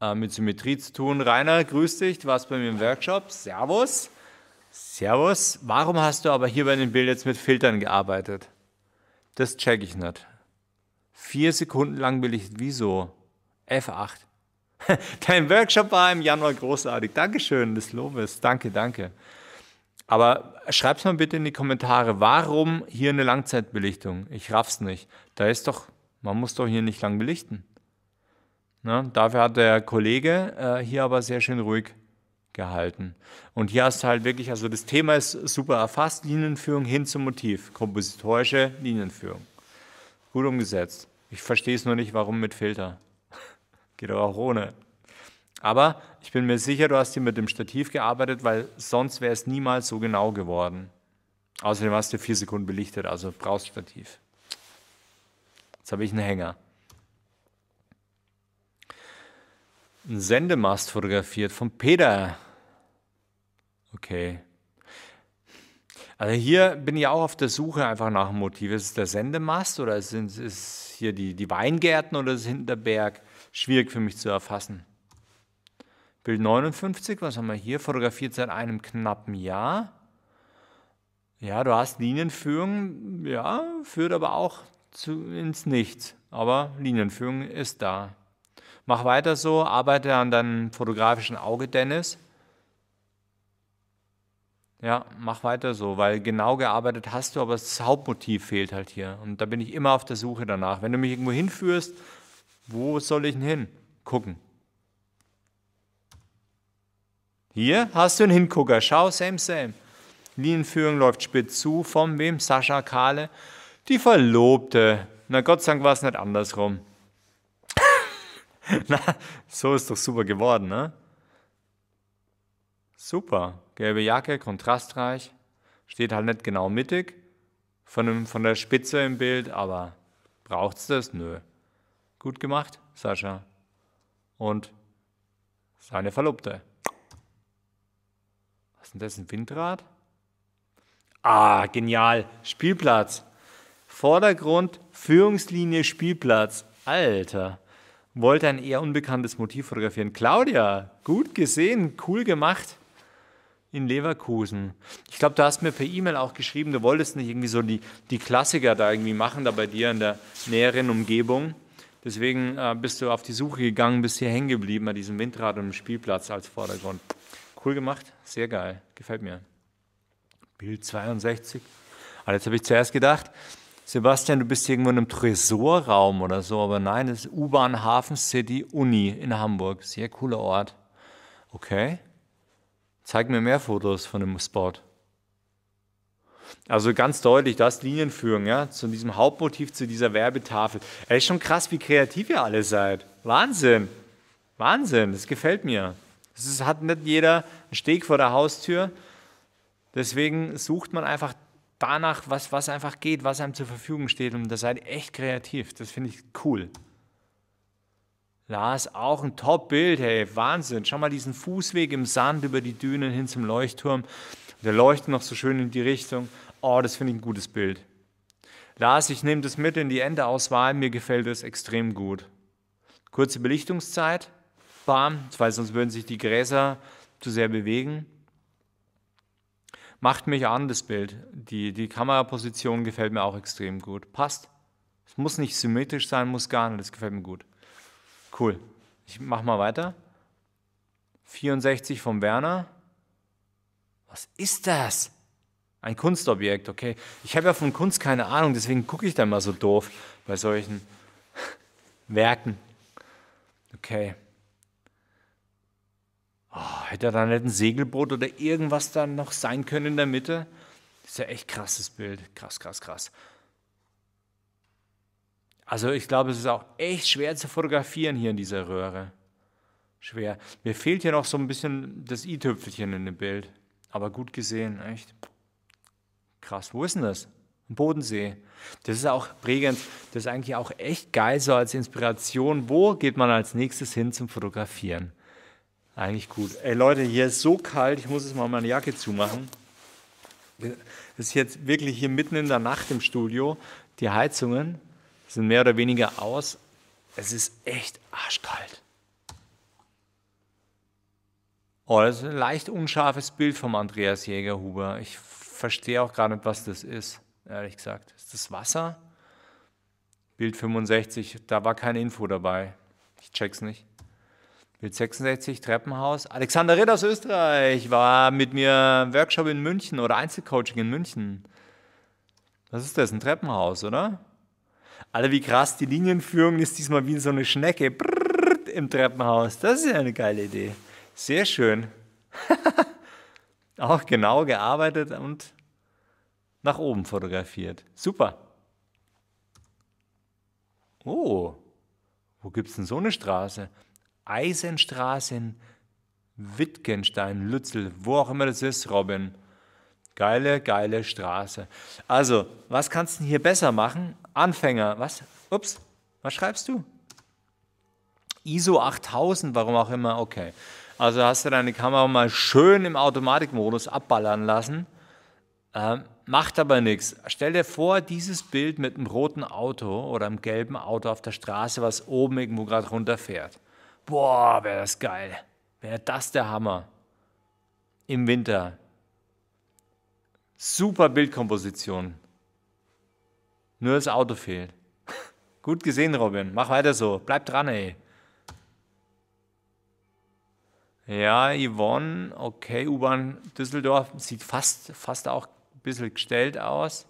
äh, mit Symmetrie zu tun. Rainer, grüß dich, du warst bei mir im Workshop. Servus. Servus. Warum hast du aber hier bei dem Bild jetzt mit Filtern gearbeitet? Das check ich nicht. Vier Sekunden lang belegt, wieso? F8. Dein Workshop war im Januar großartig. Dankeschön, des Lobes. Danke, danke. Aber schreib's mal bitte in die Kommentare, warum hier eine Langzeitbelichtung? Ich raff's nicht. Da ist doch, man muss doch hier nicht lang belichten. Na, ne? dafür hat der Kollege äh, hier aber sehr schön ruhig gehalten. Und hier hast du halt wirklich, also das Thema ist super erfasst, Linienführung hin zum Motiv, kompositorische Linienführung. Gut umgesetzt. Ich verstehe es nur nicht, warum mit Filter. Geht aber auch ohne. Aber ich bin mir sicher, du hast hier mit dem Stativ gearbeitet, weil sonst wäre es niemals so genau geworden. Außerdem hast du vier Sekunden belichtet, also brauchst Stativ. Jetzt habe ich einen Hänger. Ein Sendemast fotografiert von Peter. Okay. Also hier bin ich auch auf der Suche einfach nach einem Motiv. Ist es der Sendemast oder sind es hier die, die Weingärten oder ist es hinter der Berg? Schwierig für mich zu erfassen. Bild 59, was haben wir hier? Fotografiert seit einem knappen Jahr. Ja, du hast Linienführung, ja, führt aber auch zu, ins Nichts. Aber Linienführung ist da mach weiter so, arbeite an deinem fotografischen Auge, Dennis. Ja, mach weiter so, weil genau gearbeitet hast du, aber das Hauptmotiv fehlt halt hier. Und da bin ich immer auf der Suche danach. Wenn du mich irgendwo hinführst, wo soll ich denn hin? Gucken. Hier hast du einen Hingucker. Schau, same, same. Linienführung läuft spitz zu. Von wem? Sascha Kahle. Die Verlobte. Na Gott sei Dank war es nicht andersrum. Na, so ist doch super geworden, ne? Super. Gelbe Jacke, kontrastreich. Steht halt nicht genau mittig von, dem, von der Spitze im Bild, aber braucht's das? Nö. Gut gemacht, Sascha. Und seine Verlobte. Was ist denn das? Ein Windrad? Ah, genial. Spielplatz. Vordergrund, Führungslinie, Spielplatz. Alter wollte ein eher unbekanntes Motiv fotografieren. Claudia, gut gesehen, cool gemacht in Leverkusen. Ich glaube, du hast mir per E-Mail auch geschrieben, du wolltest nicht irgendwie so die, die Klassiker da irgendwie machen, da bei dir in der näheren Umgebung. Deswegen äh, bist du auf die Suche gegangen, bist hier hängen geblieben bei diesem Windrad und dem Spielplatz als Vordergrund. Cool gemacht, sehr geil, gefällt mir. Bild 62. Aber ah, jetzt habe ich zuerst gedacht, Sebastian, du bist irgendwo in einem Tresorraum oder so, aber nein, das ist U-Bahn Hafen City Uni in Hamburg. Sehr cooler Ort. Okay. Zeig mir mehr Fotos von dem Spot. Also ganz deutlich, das Linienführung, ja, zu diesem Hauptmotiv, zu dieser Werbetafel. Es ist schon krass, wie kreativ ihr alle seid. Wahnsinn. Wahnsinn, das gefällt mir. Es hat nicht jeder einen Steg vor der Haustür. Deswegen sucht man einfach danach, was, was einfach geht, was einem zur Verfügung steht. Und da seid echt kreativ. Das finde ich cool. Lars, auch ein Top-Bild, hey, Wahnsinn. Schau mal diesen Fußweg im Sand über die Dünen hin zum Leuchtturm. Der leuchtet noch so schön in die Richtung. Oh, das finde ich ein gutes Bild. Lars, ich nehme das mit in die Endauswahl. Mir gefällt es extrem gut. Kurze Belichtungszeit. Bam, weil sonst würden sich die Gräser zu sehr bewegen macht mich an, das Bild. Die, die Kameraposition gefällt mir auch extrem gut. Passt. Es muss nicht symmetrisch sein, muss gar nicht. Das gefällt mir gut. Cool. Ich mach mal weiter. 64 vom Werner. Was ist das? Ein Kunstobjekt, okay. Ich habe ja von Kunst keine Ahnung, deswegen gucke ich da mal so doof bei solchen Werken. Okay. Oh, hätte er da nicht ein Segelboot oder irgendwas dann noch sein können in der Mitte? Das ist ja echt krasses Bild. Krass, krass, krass. Also ich glaube, es ist auch echt schwer zu fotografieren hier in dieser Röhre. Schwer. Mir fehlt hier noch so ein bisschen das i-Tüpfelchen in dem Bild. Aber gut gesehen, echt. Krass. Wo ist denn das? Bodensee. Das ist auch prägend. Das ist eigentlich auch echt geil, so als Inspiration. Wo geht man als nächstes hin zum Fotografieren? Eigentlich gut. Ey Leute, hier ist so kalt, ich muss jetzt mal meine Jacke zumachen. Das ist jetzt wirklich hier mitten in der Nacht im Studio. Die Heizungen sind mehr oder weniger aus. Es ist echt arschkalt. Oh, das ist ein leicht unscharfes Bild vom Andreas Jägerhuber. Ich verstehe auch gar nicht, was das ist, ehrlich gesagt. Ist das Wasser? Bild 65, da war keine Info dabei. Ich check's nicht. Bild 66, Treppenhaus. Alexander Ritt aus Österreich war mit mir Workshop in München oder Einzelcoaching in München. Was ist das? Ein Treppenhaus, oder? Alter, wie krass, die Linienführung ist diesmal wie so eine Schnecke Brrr, im Treppenhaus. Das ist ja eine geile Idee. Sehr schön. Auch genau gearbeitet und nach oben fotografiert. Super. Oh, wo gibt es denn so eine Straße? Eisenstraße in Wittgenstein, Lützel, wo auch immer das ist, Robin. Geile, geile Straße. Also, was kannst du hier besser machen? Anfänger, was? Ups, was schreibst du? ISO 8000, warum auch immer, okay. Also hast du deine Kamera mal schön im Automatikmodus abballern lassen. Ähm, macht aber nichts. Stell dir vor, dieses Bild mit einem roten Auto oder einem gelben Auto auf der Straße, was oben irgendwo gerade runterfährt. Boah, wäre das geil. Wäre das der Hammer. Im Winter. Super Bildkomposition. Nur das Auto fehlt. Gut gesehen, Robin. Mach weiter so. Bleib dran, ey. Ja, Yvonne, okay, U-Bahn Düsseldorf sieht fast, fast auch ein bisschen gestellt aus.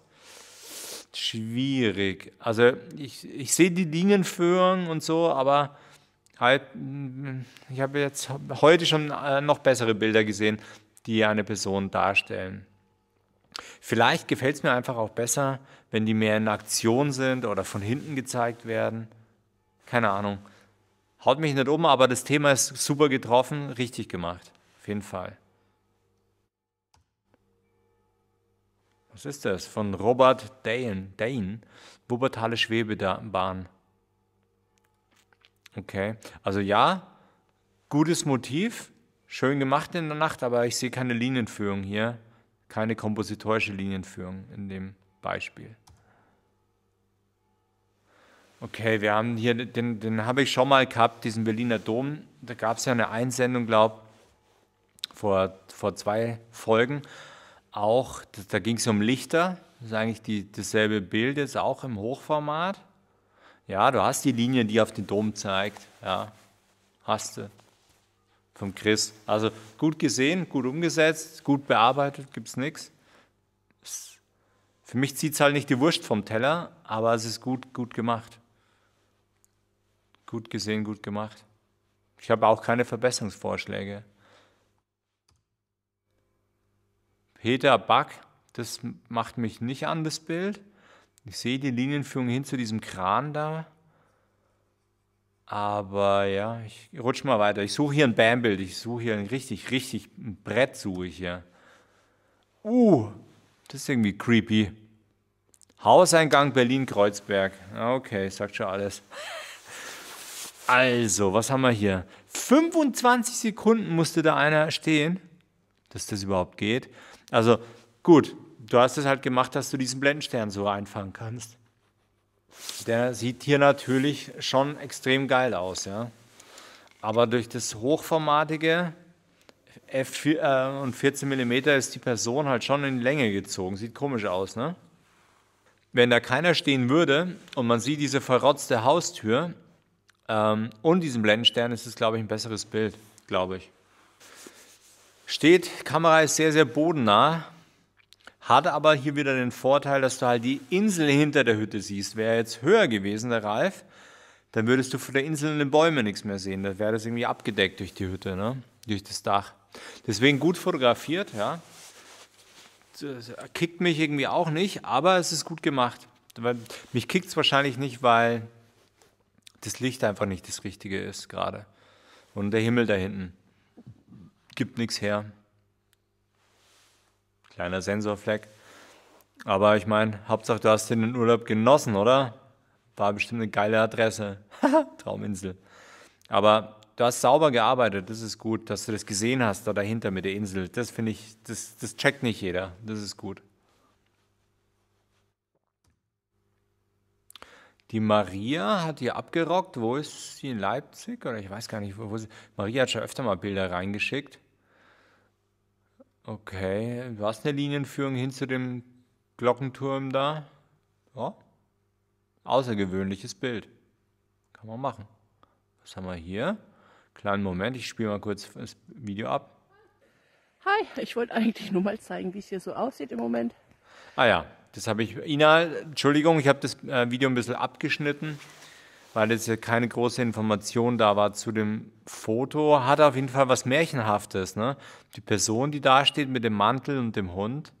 Schwierig. Also ich, ich sehe die Linienführung und so, aber ich habe jetzt heute schon äh, noch bessere Bilder gesehen, die eine Person darstellen. Vielleicht gefällt es mir einfach auch besser, wenn die mehr in Aktion sind oder von hinten gezeigt werden. Keine Ahnung. Haut mich nicht um, aber das Thema ist super getroffen, richtig gemacht. Auf jeden Fall. Was ist das? Von Robert Dane, Dane Wuppertaler Schwebebahn. Okay, also ja, gutes Motiv, schön gemacht in der Nacht, aber ich sehe keine Linienführung hier, keine kompositorische Linienführung in dem Beispiel. Okay, wir haben hier, den, den habe ich schon mal gehabt, diesen Berliner Dom. Da gab es ja eine Einsendung, glaube vor, vor zwei Folgen. Auch, da, da ging es um Lichter. Das ist eigentlich die, dasselbe Bild jetzt auch im Hochformat. Ja, du hast die Linie, die auf den Dom zeigt. Ja, hast du. Vom Chris. Also gut gesehen, gut umgesetzt, gut bearbeitet, gibt es nichts. Für mich zieht es halt nicht die Wurst vom Teller, aber es ist gut, gut gemacht. Gut gesehen, gut gemacht. Ich habe auch keine Verbesserungsvorschläge. Peter Back, das macht mich nicht an, das Bild. Ich sehe die Linienführung hin zu diesem Kran da. Aber ja, ich rutsche mal weiter. Ich suche hier ein Bambild. Ich suche hier ein richtig, richtig ein Brett suche ich hier. Uh, das ist irgendwie creepy. Hauseingang Berlin-Kreuzberg. Okay, sagt schon alles. Also, was haben wir hier? 25 Sekunden musste da einer stehen, dass das überhaupt geht. Also, gut, du hast es halt gemacht, dass du diesen Blendenstern so einfangen kannst. Der sieht hier natürlich schon extrem geil aus, ja. Aber durch das hochformatige f äh, und 14 mm ist die Person halt schon in Länge gezogen. Sieht komisch aus, ne? Wenn da keiner stehen würde und man sieht diese verrotzte Haustür ähm, und diesen Blendenstern, ist es, glaube ich, ein besseres Bild, glaube ich. Steht, Kamera ist sehr, sehr bodennah hat aber hier wieder den Vorteil, dass du halt die Insel hinter der Hütte siehst. Wäre jetzt höher gewesen, der Ralf, dann würdest du von der Insel in den Bäumen nichts mehr sehen. Da wäre das irgendwie abgedeckt durch die Hütte, ne? durch das Dach. Deswegen gut fotografiert, ja. Das kickt mich irgendwie auch nicht, aber es ist gut gemacht. Mich kickt es wahrscheinlich nicht, weil das Licht einfach nicht das Richtige ist gerade. Und der Himmel da hinten gibt nichts her. Kleiner Sensorfleck. Aber ich meine, Hauptsache du hast den Urlaub genossen, oder? War bestimmt eine geile Adresse. Trauminsel. Aber du hast sauber gearbeitet, das ist gut, dass du das gesehen hast da dahinter mit der Insel. Das finde ich, das, das checkt nicht jeder. Das ist gut. Die Maria hat hier abgerockt. Wo ist sie? In Leipzig? Oder ich weiß gar nicht, wo, wo sie. Maria hat schon öfter mal Bilder reingeschickt. Okay, du hast eine Linienführung hin zu dem Glockenturm da. Ja. Außergewöhnliches Bild. Kann man machen. Was haben wir hier? Kleinen Moment, ich spiele mal kurz das Video ab. Hi, ich wollte eigentlich nur mal zeigen, wie es hier so aussieht im Moment. Ah ja, das habe ich. Ina, Entschuldigung, ich habe das äh, Video ein bisschen abgeschnitten weil jetzt ja keine große Information da war zu dem Foto, hat auf jeden Fall was Märchenhaftes. Ne? Die Person, die da steht mit dem Mantel und dem Hund,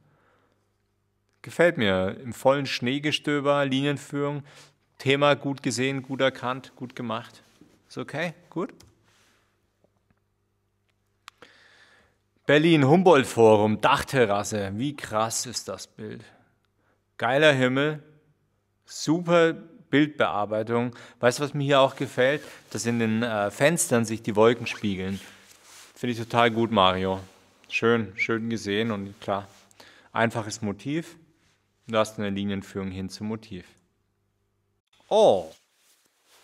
gefällt mir. Im vollen Schneegestöber, Linienführung, Thema gut gesehen, gut erkannt, gut gemacht. Ist okay, gut. Berlin Humboldt Forum, Dachterrasse. Wie krass ist das Bild? Geiler Himmel, super Bildbearbeitung. Weißt du, was mir hier auch gefällt? Dass in den äh, Fenstern sich die Wolken spiegeln. Finde ich total gut, Mario. Schön, schön gesehen und klar. Einfaches Motiv. Du hast eine Linienführung hin zum Motiv. Oh,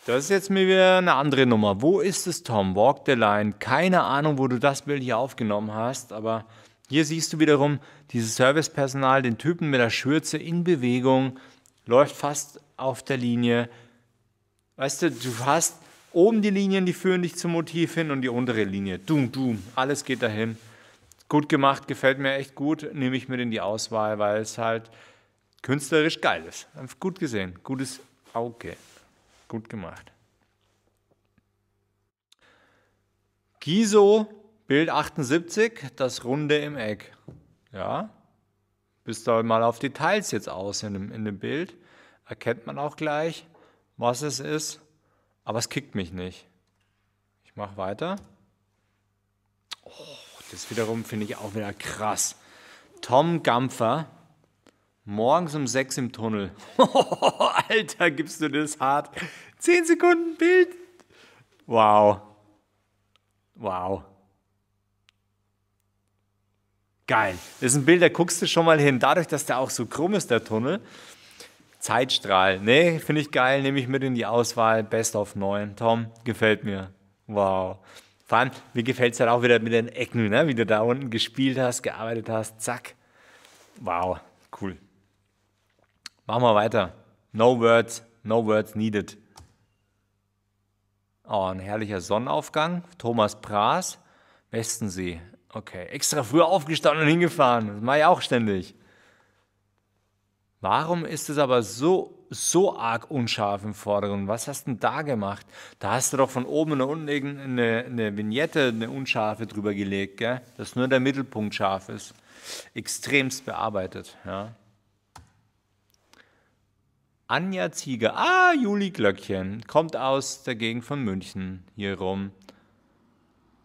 das ist jetzt mir wieder eine andere Nummer. Wo ist es, Tom? Walk the Line. Keine Ahnung, wo du das Bild hier aufgenommen hast, aber hier siehst du wiederum dieses Servicepersonal, den Typen mit der Schürze in Bewegung, läuft fast auf der Linie. Weißt du, du hast oben die Linien, die führen dich zum Motiv hin und die untere Linie. Dum, dum, alles geht dahin. Gut gemacht, gefällt mir echt gut, nehme ich mit in die Auswahl, weil es halt künstlerisch geil ist. Gut gesehen, gutes Auge, gut gemacht. Giso, Bild 78, das Runde im Eck. Ja, bist du mal auf Details jetzt aus in dem, in dem Bild erkennt man auch gleich, was es ist, aber es kickt mich nicht. Ich mache weiter. Oh, das wiederum finde ich auch wieder krass. Tom Gampfer, morgens um sechs im Tunnel. Alter, gibst du das hart. Zehn Sekunden Bild. Wow. Wow. Geil. Das ist ein Bild, da guckst du schon mal hin. Dadurch, dass der auch so krumm ist, der Tunnel, Zeitstrahl. Nee, finde ich geil, nehme ich mit in die Auswahl. Best of 9. Tom, gefällt mir. Wow. Vor allem, mir gefällt es halt auch wieder mit den Ecken, ne? wie du da unten gespielt hast, gearbeitet hast. Zack. Wow, cool. Machen wir weiter. No words, no words needed. Oh, ein herrlicher Sonnenaufgang. Thomas Praas, Westensee. Okay, extra früh aufgestanden und hingefahren. Das mache ich auch ständig. Warum ist es aber so, so arg unscharf im Vorderen? Was hast du denn da gemacht? Da hast du doch von oben nach unten eine, eine Vignette, eine unscharfe drüber gelegt, gell? dass nur der Mittelpunkt scharf ist. Extremst bearbeitet. Ja. Anja Zieger, ah, Juli Glöckchen, kommt aus der Gegend von München hier rum.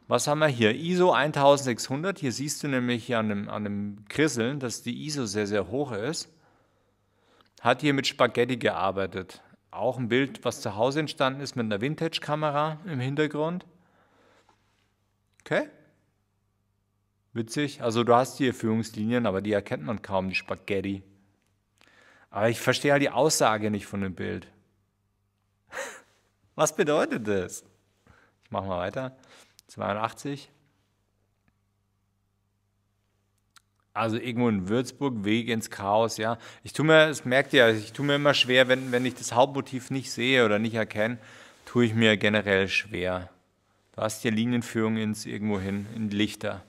Was haben wir hier? ISO 1600. Hier siehst du nämlich an dem, an dem Krisseln, dass die ISO sehr, sehr hoch ist hat hier mit Spaghetti gearbeitet. Auch ein Bild, was zu Hause entstanden ist mit einer Vintage-Kamera im Hintergrund. Okay. Witzig. Also du hast hier Führungslinien, aber die erkennt man kaum, die Spaghetti. Aber ich verstehe halt die Aussage nicht von dem Bild. Was bedeutet das? Ich mache mal weiter. 82. Also irgendwo in Würzburg, Weg ins Chaos, ja. Ich tue mir, es merkt ihr, ich tue mir immer schwer, wenn, wenn ich das Hauptmotiv nicht sehe oder nicht erkenne, tue ich mir generell schwer. Du hast hier Linienführung ins irgendwo hin, in Lichter.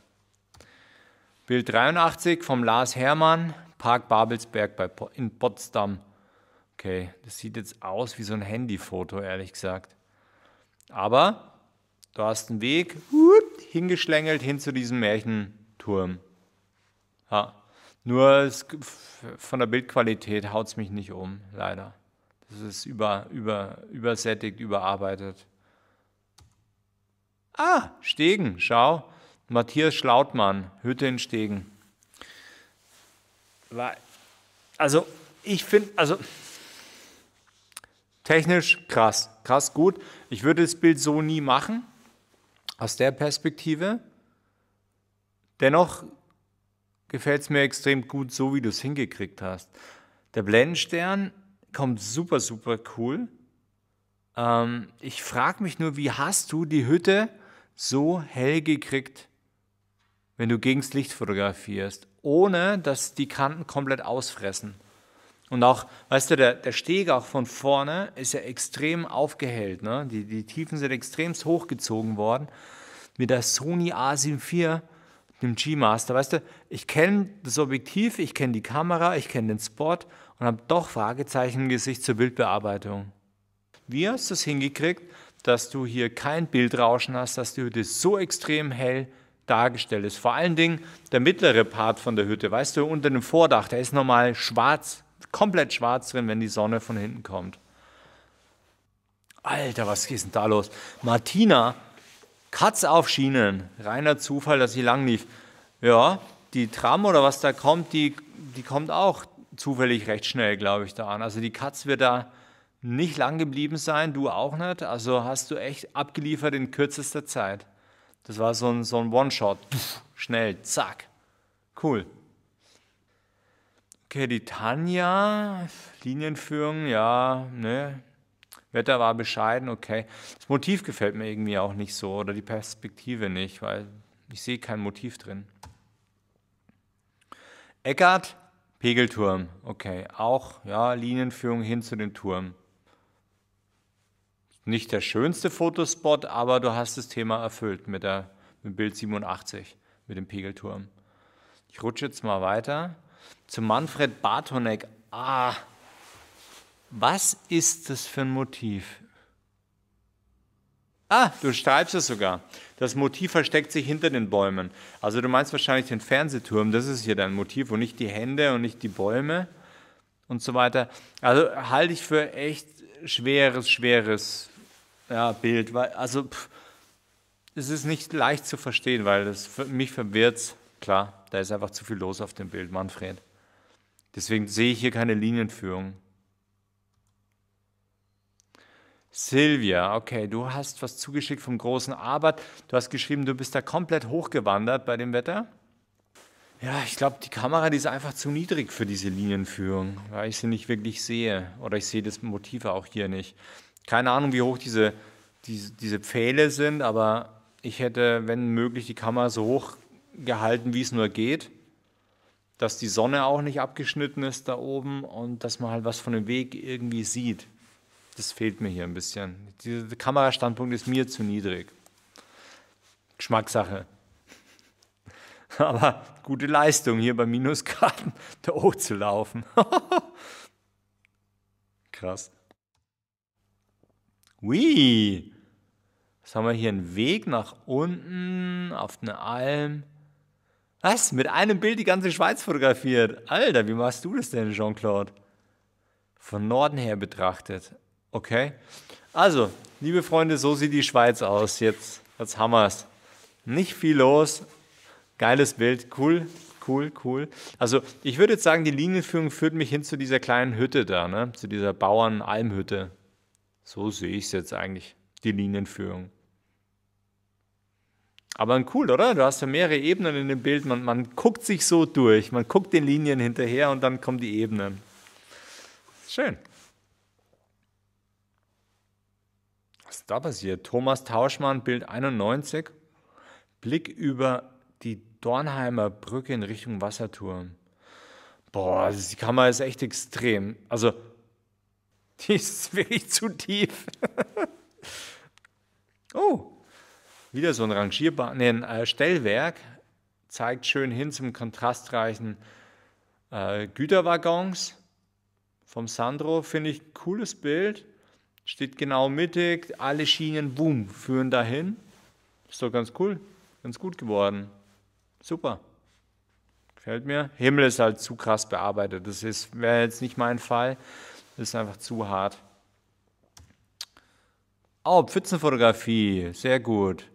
Bild 83 vom Lars Hermann, Park Babelsberg bei, in Potsdam. Okay, das sieht jetzt aus wie so ein Handyfoto, ehrlich gesagt. Aber du hast einen Weg hingeschlängelt hin zu diesem Märchenturm. Ja. Nur es, von der Bildqualität haut es mich nicht um, leider. Das ist über, über, übersättigt, überarbeitet. Ah, Stegen, schau. Matthias Schlautmann, Hütte in Stegen. Also, ich finde, also technisch krass, krass gut. Ich würde das Bild so nie machen, aus der Perspektive. Dennoch gefällt es mir extrem gut, so wie du es hingekriegt hast. Der Blendenstern kommt super, super cool. Ähm, ich frage mich nur, wie hast du die Hütte so hell gekriegt, wenn du gegens Licht fotografierst, ohne dass die Kanten komplett ausfressen? Und auch, weißt du, der, der Steg auch von vorne ist ja extrem aufgehellt. Ne? Die, die Tiefen sind extremst hochgezogen worden. Mit der Sony A7 dem G-Master, weißt du, ich kenne das Objektiv, ich kenne die Kamera, ich kenne den Spot und habe doch Fragezeichen im Gesicht zur Bildbearbeitung. Wie hast du es hingekriegt, dass du hier kein Bildrauschen hast, dass die Hütte so extrem hell dargestellt ist? Vor allen Dingen der mittlere Part von der Hütte, weißt du, unter dem Vordach, der ist normal schwarz, komplett schwarz drin, wenn die Sonne von hinten kommt. Alter, was ist denn da los? Martina Katz auf Schienen. Reiner Zufall, dass sie lang lief. Ja, die Tram oder was da kommt, die, die kommt auch zufällig recht schnell, glaube ich, da an. Also die Katz wird da nicht lang geblieben sein, du auch nicht. Also hast du echt abgeliefert in kürzester Zeit. Das war so ein, so ein One-Shot. Schnell, zack. Cool. Okay, die Tanja, Linienführung, ja, ne, Wetter war bescheiden, okay. Das Motiv gefällt mir irgendwie auch nicht so oder die Perspektive nicht, weil ich sehe kein Motiv drin. Eckart, Pegelturm, okay. Auch ja, Linienführung hin zu dem Turm. Nicht der schönste Fotospot, aber du hast das Thema erfüllt mit, der, mit Bild 87, mit dem Pegelturm. Ich rutsche jetzt mal weiter. Zu Manfred Bartonek. Ah, was ist das für ein Motiv? Ah, du schreibst es sogar. Das Motiv versteckt sich hinter den Bäumen. Also du meinst wahrscheinlich den Fernsehturm, das ist hier dein Motiv und nicht die Hände und nicht die Bäume und so weiter. Also halte ich für echt schweres, schweres ja, Bild. Weil, also pff, es ist nicht leicht zu verstehen, weil das mich verwirrt. Klar, da ist einfach zu viel los auf dem Bild, Manfred. Deswegen sehe ich hier keine Linienführung. Silvia, okay, du hast was zugeschickt vom großen Arbeit. Du hast geschrieben, du bist da komplett hochgewandert bei dem Wetter. Ja, ich glaube, die Kamera, die ist einfach zu niedrig für diese Linienführung, weil ich sie nicht wirklich sehe. Oder ich sehe das Motiv auch hier nicht. Keine Ahnung, wie hoch diese, diese, diese Pfähle sind, aber ich hätte, wenn möglich, die Kamera so hoch gehalten, wie es nur geht. Dass die Sonne auch nicht abgeschnitten ist da oben und dass man halt was von dem Weg irgendwie sieht das fehlt mir hier ein bisschen. Dieser Kamerastandpunkt ist mir zu niedrig. Geschmackssache. Aber gute Leistung, hier bei Minusgraden der O zu laufen. Krass. Ui. Was haben wir hier? Einen Weg nach unten auf eine Alm. Was? Mit einem Bild die ganze Schweiz fotografiert? Alter, wie machst du das denn, Jean-Claude? Von Norden her betrachtet. Okay. Also, liebe Freunde, so sieht die Schweiz aus jetzt. Jetzt haben wir es. Nicht viel los. Geiles Bild. Cool, cool, cool. Also, ich würde jetzt sagen, die Linienführung führt mich hin zu dieser kleinen Hütte da, ne? zu dieser Bauernalmhütte. So sehe ich es jetzt eigentlich, die Linienführung. Aber cool, oder? Du hast ja mehrere Ebenen in dem Bild. Man, man guckt sich so durch. Man guckt den Linien hinterher und dann kommen die Ebenen. Schön. Was ist da passiert? Thomas Tauschmann, Bild 91. Blick über die Dornheimer Brücke in Richtung Wasserturm. Boah, die Kamera ist echt extrem. Also, die ist wirklich zu tief. oh, wieder so ein Rangierbar, nee, ein äh, Stellwerk. Zeigt schön hin zum kontrastreichen äh, Güterwaggons vom Sandro. Finde ich cooles Bild steht genau mittig, alle Schienen, boom, führen dahin. Ist doch ganz cool, ganz gut geworden. Super. Gefällt mir. Himmel ist halt zu krass bearbeitet. Das wäre jetzt nicht mein Fall. Das ist einfach zu hart. Oh, Pfützenfotografie, sehr gut.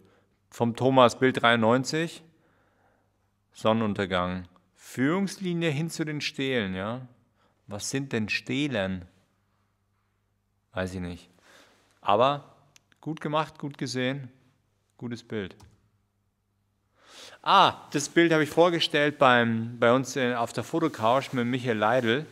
Vom Thomas Bild 93. Sonnenuntergang. Führungslinie hin zu den Stelen, ja. Was sind denn Stelen? Weiß ich nicht. Aber gut gemacht, gut gesehen, gutes Bild. Ah, das Bild habe ich vorgestellt beim, bei uns äh, auf der Fotocouch mit Michael Leidl.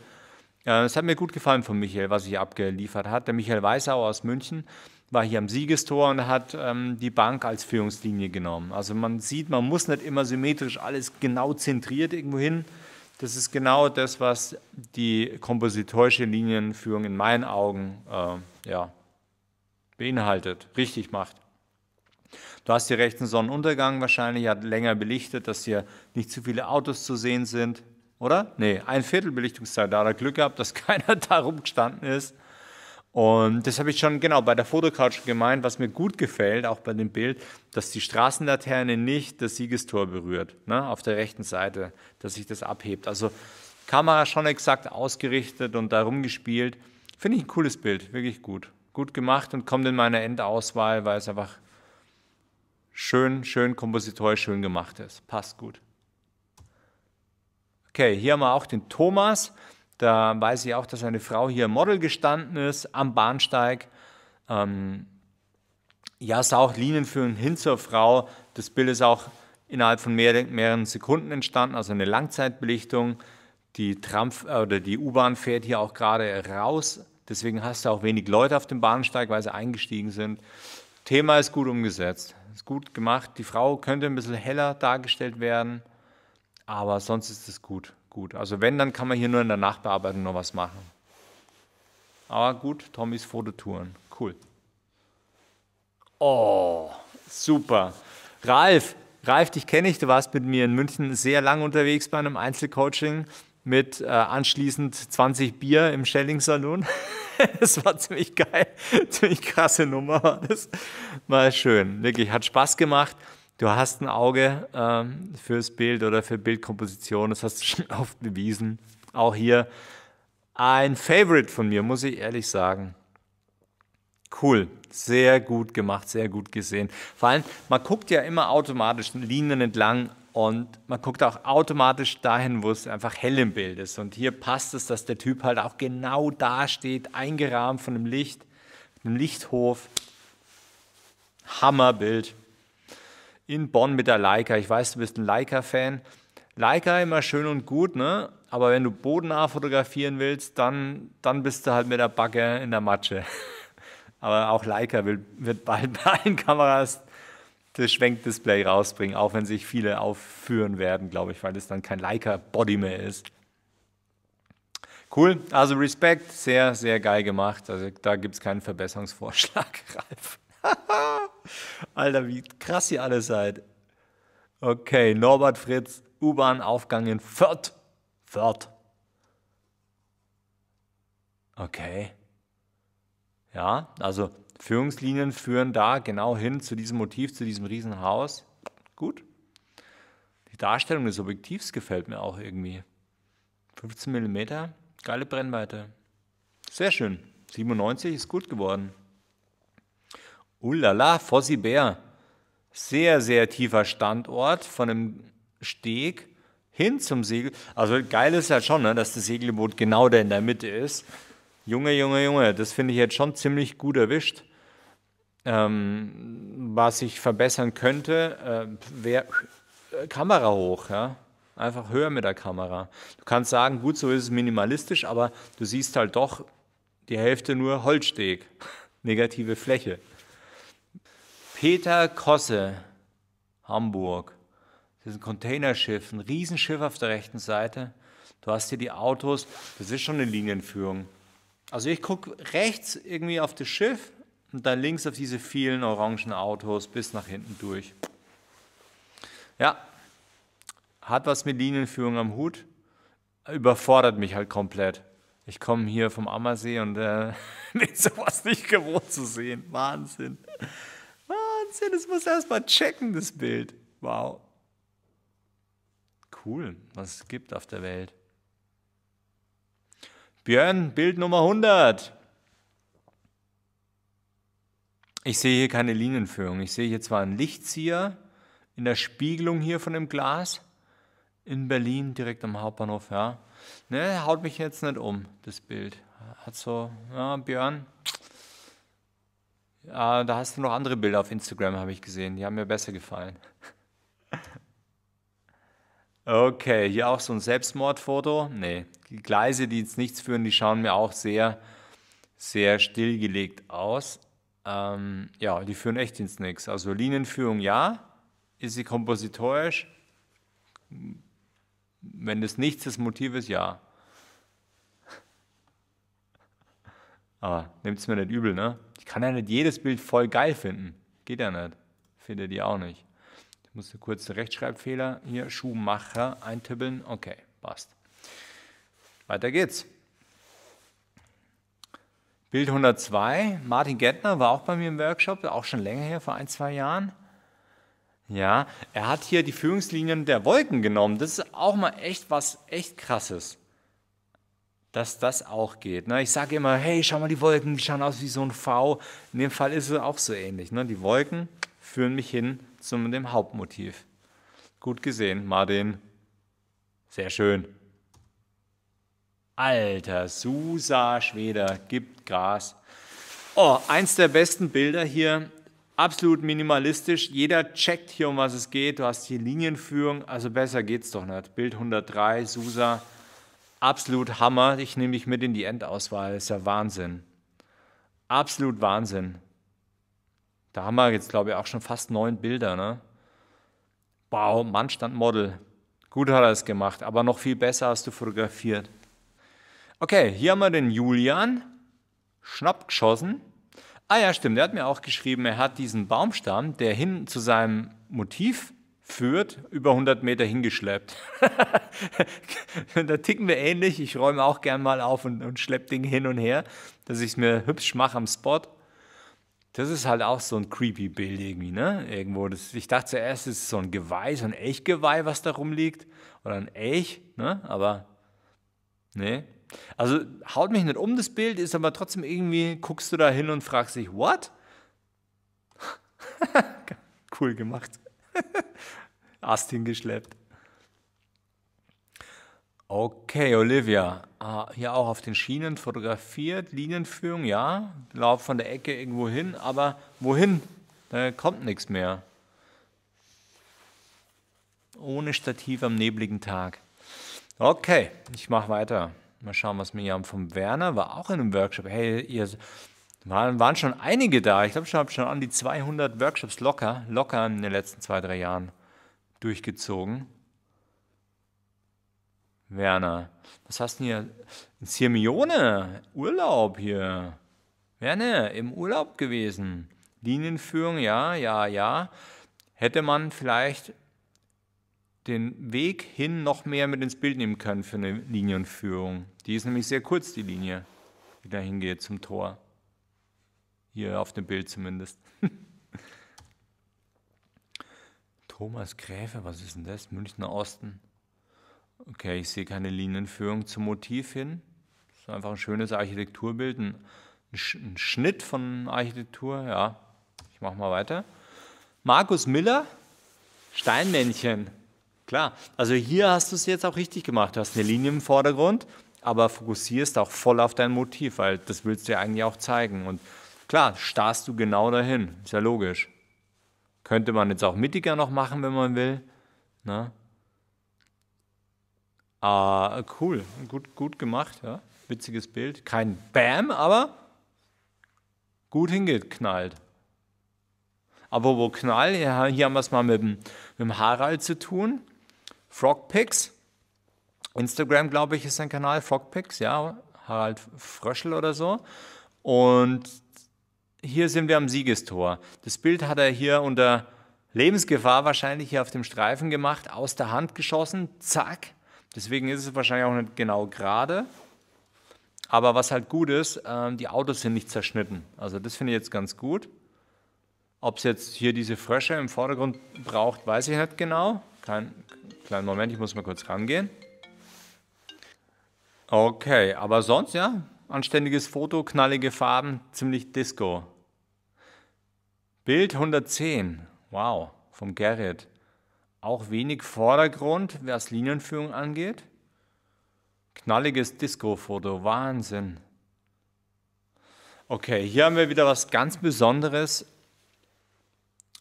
Äh, es hat mir gut gefallen von Michael, was er abgeliefert hat. Der Michael Weißauer aus München war hier am Siegestor und hat ähm, die Bank als Führungslinie genommen. Also man sieht, man muss nicht immer symmetrisch alles genau zentriert irgendwo hin, das ist genau das, was die kompositorische Linienführung in meinen Augen äh, ja, beinhaltet, richtig macht. Du hast hier rechten Sonnenuntergang wahrscheinlich, hat länger belichtet, dass hier nicht zu viele Autos zu sehen sind, oder? Nee, ein Viertel Belichtungszeit, da hat er Glück gehabt, dass keiner da rumgestanden ist. Und das habe ich schon genau bei der Fotocouch gemeint, was mir gut gefällt, auch bei dem Bild, dass die Straßenlaterne nicht das Siegestor berührt, ne, auf der rechten Seite, dass sich das abhebt. Also Kamera schon exakt ausgerichtet und darum gespielt. Finde ich ein cooles Bild, wirklich gut. Gut gemacht und kommt in meine Endauswahl, weil es einfach schön, schön kompositorisch schön gemacht ist. Passt gut. Okay, hier haben wir auch den Thomas. Da weiß ich auch, dass eine Frau hier Model gestanden ist am Bahnsteig. Ähm, ja, sah auch Linien führen hin zur Frau. Das Bild ist auch innerhalb von mehr, mehreren Sekunden entstanden, also eine Langzeitbelichtung. Die Tram äh, oder die U-Bahn fährt hier auch gerade raus. Deswegen hast du auch wenig Leute auf dem Bahnsteig, weil sie eingestiegen sind. Thema ist gut umgesetzt, ist gut gemacht. Die Frau könnte ein bisschen heller dargestellt werden, aber sonst ist es gut gut. Also wenn, dann kann man hier nur in der Nachbearbeitung noch was machen. Aber gut, Tommys Fototouren. Cool. Oh, super. Ralf, Ralf, dich kenne ich. Du warst mit mir in München sehr lang unterwegs bei einem Einzelcoaching mit äh, anschließend 20 Bier im Schelling-Salon. das war ziemlich geil. ziemlich krasse Nummer war das. War schön. Wirklich, hat Spaß gemacht du hast ein Auge ähm, fürs Bild oder für Bildkomposition, das hast du schon oft bewiesen. Auch hier ein Favorite von mir, muss ich ehrlich sagen. Cool, sehr gut gemacht, sehr gut gesehen. Vor allem, man guckt ja immer automatisch Linien entlang und man guckt auch automatisch dahin, wo es einfach hell im Bild ist. Und hier passt es, dass der Typ halt auch genau da steht, eingerahmt von dem Licht, einem Lichthof. Hammerbild in Bonn mit der Leica. Ich weiß, du bist ein Leica-Fan. Leica immer schön und gut, ne? Aber wenn du bodennah fotografieren willst, dann, dann bist du halt mit der Backe in der Matsche. Aber auch Leica will, wird bald bei allen Kameras das Schwenkdisplay rausbringen, auch wenn sich viele aufführen werden, glaube ich, weil es dann kein Leica-Body mehr ist. Cool, also Respekt, sehr, sehr geil gemacht. Also da gibt es keinen Verbesserungsvorschlag, Ralf. Alter, wie krass ihr alle seid. Okay, Norbert Fritz, U-Bahn-Aufgang in Fürth. Fürth. Okay. Ja, also Führungslinien führen da genau hin zu diesem Motiv, zu diesem Riesenhaus. Gut. Die Darstellung des Objektivs gefällt mir auch irgendwie. 15 mm, geile Brennweite. Sehr schön. 97 ist gut geworden. Ullala, Fossi Bär. Sehr, sehr tiefer Standort von einem Steg hin zum Segel. Also geil ist ja halt schon, ne, dass das Segelboot genau da in der Mitte ist. Junge, Junge, Junge, das finde ich jetzt schon ziemlich gut erwischt. Ähm, was ich verbessern könnte, äh, wäre äh, Kamera hoch, ja. Einfach höher mit der Kamera. Du kannst sagen, gut, so ist es minimalistisch, aber du siehst halt doch die Hälfte nur Holzsteg, negative Fläche. Peter Kosse, Hamburg. Das ist ein Containerschiff, ein Riesenschiff auf der rechten Seite. Du hast hier die Autos, das ist schon eine Linienführung. Also ich gucke rechts irgendwie auf das Schiff und dann links auf diese vielen orangen Autos bis nach hinten durch. Ja, hat was mit Linienführung am Hut, überfordert mich halt komplett. Ich komme hier vom Ammersee und äh, bin sowas nicht gewohnt zu sehen. Wahnsinn. Wahnsinn, das muss erstmal checken, das Bild. Wow. Cool, was es gibt auf der Welt. Björn, Bild Nummer 100. Ich sehe hier keine Linienführung. Ich sehe hier zwar einen Lichtzieher in der Spiegelung hier von dem Glas in Berlin, direkt am Hauptbahnhof. Ja. Ne, haut mich jetzt nicht um, das Bild. Hat so, ja, Björn, Ah, da hast du noch andere Bilder auf Instagram, habe ich gesehen. Die haben mir besser gefallen. Okay, hier auch so ein Selbstmordfoto. Nee, die Gleise, die ins Nichts führen, die schauen mir auch sehr, sehr stillgelegt aus. Ähm, ja, die führen echt ins Nichts. Also Linienführung ja, ist sie kompositorisch? Wenn das nichts das Motiv ist, ja. Aber nimmt es mir nicht übel, ne? Ich kann ja nicht jedes Bild voll geil finden. Geht ja nicht. Findet ihr auch nicht. Ich musste kurz den Rechtschreibfehler hier Schuhmacher eintippeln. Okay, passt. Weiter geht's. Bild 102. Martin Gärtner war auch bei mir im Workshop, auch schon länger her, vor ein, zwei Jahren. Ja, er hat hier die Führungslinien der Wolken genommen. Das ist auch mal echt was echt krasses dass das auch geht. Ne? Ich sage immer, hey, schau mal die Wolken, die schauen aus wie so ein V. In dem Fall ist es auch so ähnlich. Ne? Die Wolken führen mich hin zu dem Hauptmotiv. Gut gesehen, Martin. Sehr schön. Alter, Susa Schweder gibt Gras. Oh, eins der besten Bilder hier. Absolut minimalistisch. Jeder checkt hier, um was es geht. Du hast hier Linienführung. Also besser geht's doch nicht. Bild 103, Susa. Absolut Hammer. Ich nehme dich mit in die Endauswahl. Ist ja Wahnsinn. Absolut Wahnsinn. Da haben wir jetzt, glaube ich, auch schon fast neun Bilder. Ne? Wow, Mann stand Model. Gut hat er es gemacht, aber noch viel besser hast du fotografiert. Okay, hier haben wir den Julian. Schnapp geschossen. Ah ja, stimmt, der hat mir auch geschrieben, er hat diesen Baumstamm, der hin zu seinem Motiv Fürth über 100 Meter hingeschleppt. da ticken wir ähnlich. Ich räume auch gern mal auf und, und schlepp Dinge hin und her, dass ich es mir hübsch mache am Spot. Das ist halt auch so ein creepy Bild irgendwie, ne? Irgendwo. Das, ich dachte zuerst, es ist so ein Geweih, so ein Elchgeweih, was da rumliegt. Oder ein Elch, ne? Aber, nee. Also haut mich nicht um, das Bild ist aber trotzdem irgendwie, guckst du da hin und fragst dich, what? cool gemacht. Ast hingeschleppt. Okay, Olivia, ah, hier auch auf den Schienen fotografiert, Linienführung, ja, lauf von der Ecke irgendwo hin, aber wohin? Da kommt nichts mehr. Ohne Stativ am nebligen Tag. Okay, ich mache weiter. Mal schauen, was mir hier haben vom Werner war auch in einem Workshop. Hey, ihr waren, waren schon einige da. Ich glaube, ich habe schon an die 200 Workshops locker, locker in den letzten zwei, drei Jahren durchgezogen. Werner, was hast du denn hier? In Sirmione, Urlaub hier. Werner, im Urlaub gewesen. Linienführung, ja, ja, ja. Hätte man vielleicht den Weg hin noch mehr mit ins Bild nehmen können für eine Linienführung. Die ist nämlich sehr kurz, die Linie, die da hingeht zum Tor. Hier auf dem Bild zumindest. Thomas Gräfe, was ist denn das? Münchner Osten. Okay, ich sehe keine Linienführung zum Motiv hin. Das ist einfach ein schönes Architekturbild, ein, ein Schnitt von Architektur. Ja, ich mache mal weiter. Markus Miller, Steinmännchen. Klar, also hier hast du es jetzt auch richtig gemacht. Du hast eine Linie im Vordergrund, aber fokussierst auch voll auf dein Motiv, weil das willst du ja eigentlich auch zeigen. Und Klar, starrst du genau dahin, ist ja logisch. Könnte man jetzt auch mittiger noch machen, wenn man will. Ne? Ah, cool, gut, gut gemacht, ja. Witziges Bild. Kein Bam, aber gut hingeknallt. Aber wo Knall, ja, hier haben wir es mal mit dem, mit dem Harald zu tun. Frogpicks. Instagram, glaube ich, ist sein Kanal, Frogpicks, ja. Harald Fröschel oder so. Und hier sind wir am Siegestor. Das Bild hat er hier unter Lebensgefahr wahrscheinlich hier auf dem Streifen gemacht, aus der Hand geschossen, zack. Deswegen ist es wahrscheinlich auch nicht genau gerade. Aber was halt gut ist, ähm, die Autos sind nicht zerschnitten. Also das finde ich jetzt ganz gut. Ob es jetzt hier diese Frösche im Vordergrund braucht, weiß ich nicht genau. Klein, kleinen Moment, ich muss mal kurz rangehen. Okay, aber sonst, ja, anständiges Foto, knallige Farben, ziemlich Disco. Bild 110, wow, vom Gerrit. Auch wenig Vordergrund, was Linienführung angeht. Knalliges Disco-Foto, Wahnsinn. Okay, hier haben wir wieder was ganz Besonderes.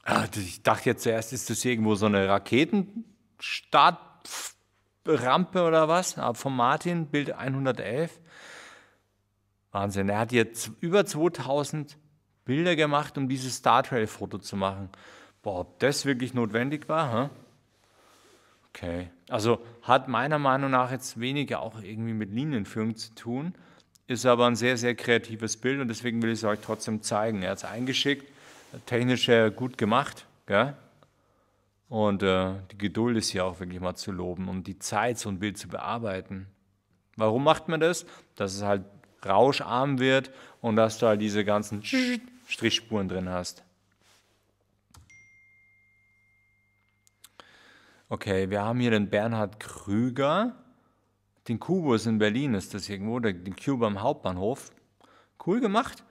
Ah, ich dachte jetzt zuerst, ist das irgendwo so eine Raketenstartrampe oder was? Aber ah, von Martin, Bild 111. Wahnsinn. Er hat jetzt über 2000 Bilder gemacht, um dieses Star Trail-Foto zu machen. Boah, ob das wirklich notwendig war? Hä? Okay. Also hat meiner Meinung nach jetzt weniger auch irgendwie mit Linienführung zu tun, ist aber ein sehr, sehr kreatives Bild und deswegen will ich es euch trotzdem zeigen. Er hat es eingeschickt, technisch gut gemacht. Gell? Und äh, die Geduld ist hier auch wirklich mal zu loben und um die Zeit, so ein Bild zu bearbeiten. Warum macht man das? Dass es halt rauscharm wird und dass du halt diese ganzen mhm. Strichspuren drin hast. Okay, wir haben hier den Bernhard Krüger, den Kubus in Berlin ist das irgendwo, den Cuba am Hauptbahnhof. Cool gemacht.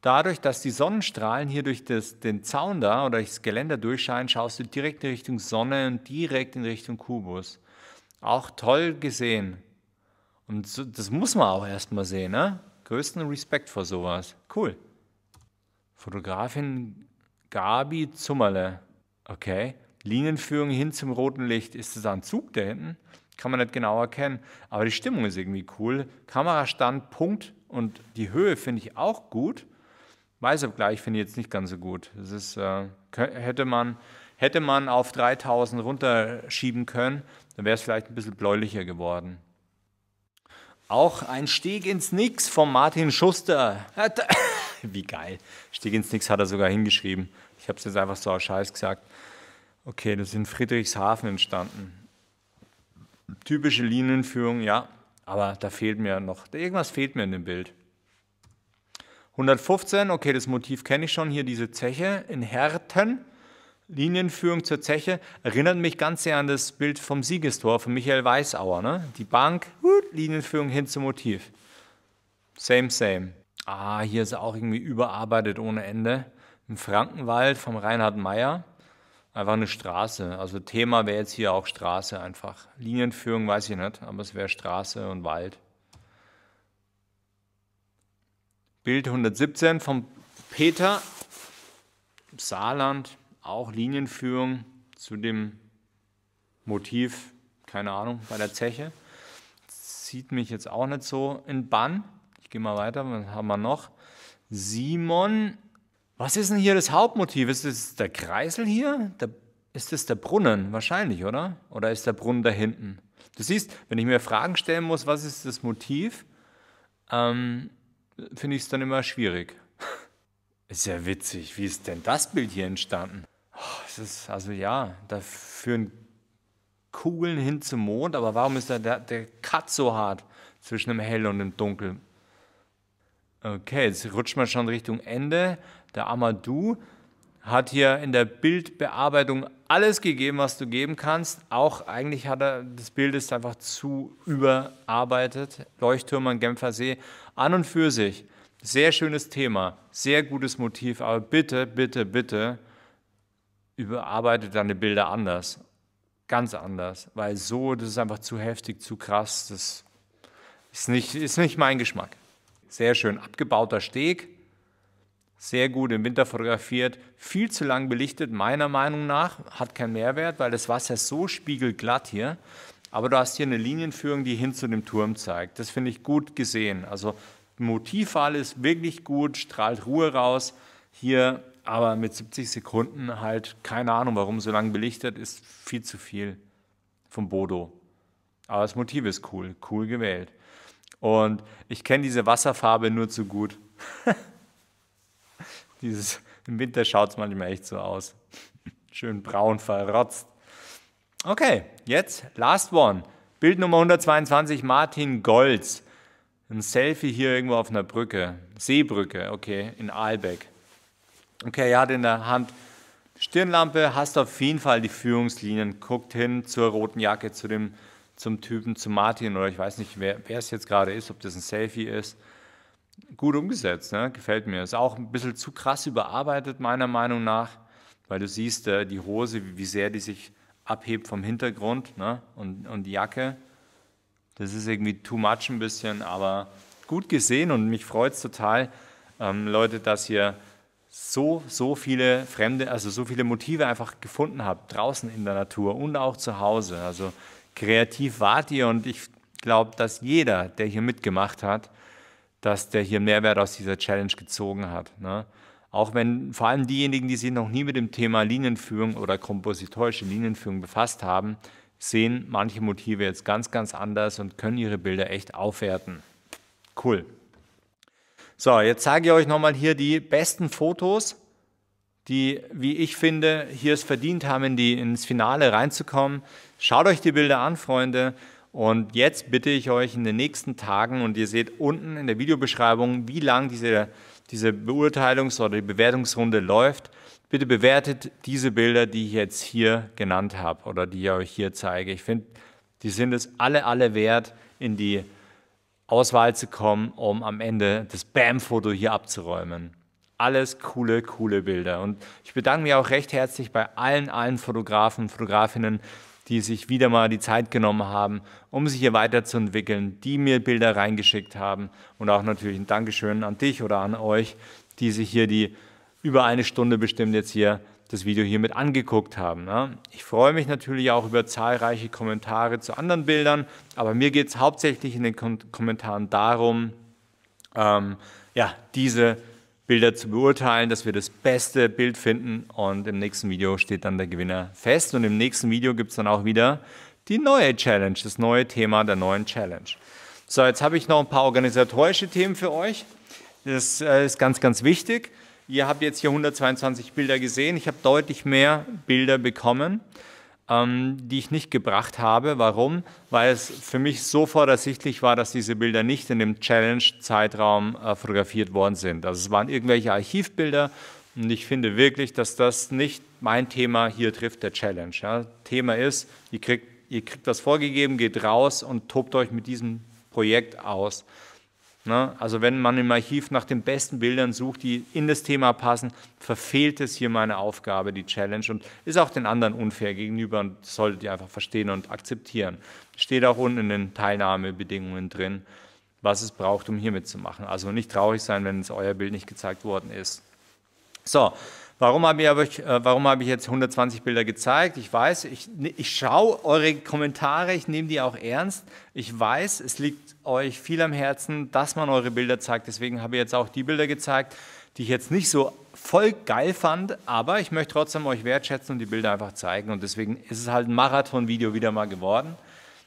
Dadurch, dass die Sonnenstrahlen hier durch das, den Zaun da oder durchs Geländer durchscheinen, schaust du direkt in Richtung Sonne und direkt in Richtung Kubus. Auch toll gesehen. Und so, das muss man auch erstmal sehen, ne? Größten Respekt vor sowas. Cool. Fotografin Gabi Zummerle. Okay. Linienführung hin zum roten Licht. Ist das ein Zug da hinten? Kann man nicht genau erkennen. Aber die Stimmung ist irgendwie cool. Kamerastand, Punkt. Und die Höhe finde ich auch gut. Weißabgleich finde ich jetzt nicht ganz so gut. Das ist, äh, hätte, man, hätte man auf 3000 runterschieben können, dann wäre es vielleicht ein bisschen bläulicher geworden. Auch ein Stieg ins Nix von Martin Schuster. Wie geil. Stieg ins Nix hat er sogar hingeschrieben. Ich habe es jetzt einfach so aus Scheiß gesagt. Okay, das ist in Friedrichshafen entstanden. Typische Linienführung, ja. Aber da fehlt mir noch, irgendwas fehlt mir in dem Bild. 115, okay, das Motiv kenne ich schon. Hier diese Zeche in Herten. Linienführung zur Zeche erinnert mich ganz sehr an das Bild vom Siegestor von Michael Weißauer. Ne? Die Bank, Linienführung hin zum Motiv. Same, same. Ah, hier ist auch irgendwie überarbeitet ohne Ende. Im Frankenwald vom Reinhard Meyer. Einfach eine Straße. Also Thema wäre jetzt hier auch Straße einfach. Linienführung weiß ich nicht, aber es wäre Straße und Wald. Bild 117 von Peter Saarland auch Linienführung zu dem Motiv, keine Ahnung, bei der Zeche. Zieht mich jetzt auch nicht so in Bann. Ich gehe mal weiter, was haben wir noch? Simon, was ist denn hier das Hauptmotiv? Ist das der Kreisel hier? Der, ist das der Brunnen? Wahrscheinlich, oder? Oder ist der Brunnen da hinten? Du siehst, wenn ich mir Fragen stellen muss, was ist das Motiv, ähm, finde ich es dann immer schwierig. Ist ja witzig, wie ist denn das Bild hier entstanden? Oh, es ist, also ja, da führen Kugeln hin zum Mond, aber warum ist da der, der Cut so hart zwischen dem Hell und dem Dunkel? Okay, jetzt rutscht man schon Richtung Ende. Der Amadou hat hier in der Bildbearbeitung alles gegeben, was du geben kannst. Auch eigentlich hat er das Bild ist einfach zu überarbeitet. Leuchttürme am Genfer See an und für sich. Sehr schönes Thema, sehr gutes Motiv, aber bitte, bitte, bitte überarbeitet deine Bilder anders, ganz anders, weil so, das ist einfach zu heftig, zu krass, das ist nicht, ist nicht mein Geschmack. Sehr schön abgebauter Steg, sehr gut im Winter fotografiert, viel zu lang belichtet, meiner Meinung nach, hat keinen Mehrwert, weil das Wasser so spiegelglatt hier. Aber du hast hier eine Linienführung, die hin zu dem Turm zeigt. Das finde ich gut gesehen. Also Motivfall ist wirklich gut, strahlt Ruhe raus. Hier aber mit 70 Sekunden halt, keine Ahnung warum, so lange belichtet ist viel zu viel vom Bodo. Aber das Motiv ist cool, cool gewählt. Und ich kenne diese Wasserfarbe nur zu gut. Dieses, Im Winter schaut es manchmal echt so aus. Schön braun verrotzt. Okay, jetzt last one. Bild Nummer 122, Martin Golz. Ein Selfie hier irgendwo auf einer Brücke. Seebrücke, okay, in Aalbeck. Okay, er hat in der Hand Stirnlampe, hast auf jeden Fall die Führungslinien, guckt hin zur roten Jacke, zu dem, zum Typen, zu Martin oder ich weiß nicht, wer, wer es jetzt gerade ist, ob das ein Selfie ist. Gut umgesetzt, ne? gefällt mir. Ist auch ein bisschen zu krass überarbeitet, meiner Meinung nach, weil du siehst äh, die Hose, wie sehr die sich abhebt vom Hintergrund ne? und, und die Jacke. Das ist irgendwie too much ein bisschen, aber gut gesehen und mich freut es total, ähm, Leute, dass ihr so, so viele fremde, also so viele Motive einfach gefunden habt, draußen in der Natur und auch zu Hause. Also kreativ wart ihr und ich glaube, dass jeder, der hier mitgemacht hat, dass der hier Mehrwert aus dieser Challenge gezogen hat. Ne? Auch wenn vor allem diejenigen, die sich noch nie mit dem Thema Linienführung oder kompositorische Linienführung befasst haben, sehen manche Motive jetzt ganz, ganz anders und können ihre Bilder echt aufwerten. Cool. So, jetzt zeige ich euch nochmal hier die besten Fotos, die, wie ich finde, hier es verdient haben, in die, ins Finale reinzukommen. Schaut euch die Bilder an, Freunde. Und jetzt bitte ich euch in den nächsten Tagen, und ihr seht unten in der Videobeschreibung, wie lang diese, diese Beurteilungs- oder die Bewertungsrunde läuft. Bitte bewertet diese Bilder, die ich jetzt hier genannt habe oder die ich euch hier zeige. Ich finde, die sind es alle, alle wert, in die Auswahl zu kommen, um am Ende das Bam-Foto hier abzuräumen. Alles coole, coole Bilder. Und ich bedanke mich auch recht herzlich bei allen, allen Fotografen, Fotografinnen, die sich wieder mal die Zeit genommen haben, um sich hier weiterzuentwickeln, die mir Bilder reingeschickt haben. Und auch natürlich ein Dankeschön an dich oder an euch, die sich hier die über eine Stunde bestimmt jetzt hier das Video hiermit angeguckt haben. Ne? Ich freue mich natürlich auch über zahlreiche Kommentare zu anderen Bildern, aber mir geht es hauptsächlich in den Kommentaren darum, ähm, ja, diese Bilder zu beurteilen, dass wir das beste Bild finden und im nächsten Video steht dann der Gewinner fest und im nächsten Video gibt es dann auch wieder die neue Challenge, das neue Thema der neuen Challenge. So, jetzt habe ich noch ein paar organisatorische Themen für euch. Das äh, ist ganz, ganz wichtig. Ihr habt jetzt hier 122 Bilder gesehen. Ich habe deutlich mehr Bilder bekommen, ähm, die ich nicht gebracht habe. Warum? Weil es für mich sofort ersichtlich war, dass diese Bilder nicht in dem Challenge-Zeitraum äh, fotografiert worden sind. Also es waren irgendwelche Archivbilder und ich finde wirklich, dass das nicht mein Thema hier trifft, der Challenge. Ja. Thema ist, ihr kriegt, ihr kriegt was vorgegeben, geht raus und tobt euch mit diesem Projekt aus. Ne? Also wenn man im Archiv nach den besten Bildern sucht, die in das Thema passen, verfehlt es hier meine Aufgabe, die Challenge und ist auch den anderen unfair gegenüber und solltet ihr einfach verstehen und akzeptieren. Steht auch unten in den Teilnahmebedingungen drin, was es braucht, um hier mitzumachen. Also nicht traurig sein, wenn es euer Bild nicht gezeigt worden ist. So, Warum habe ich, äh, warum habe ich jetzt 120 Bilder gezeigt? Ich weiß, ich, ne, ich schaue eure Kommentare, ich nehme die auch ernst. Ich weiß, es liegt euch viel am Herzen, dass man eure Bilder zeigt. Deswegen habe ich jetzt auch die Bilder gezeigt, die ich jetzt nicht so voll geil fand, aber ich möchte trotzdem euch wertschätzen und die Bilder einfach zeigen. Und deswegen ist es halt ein Marathon-Video wieder mal geworden.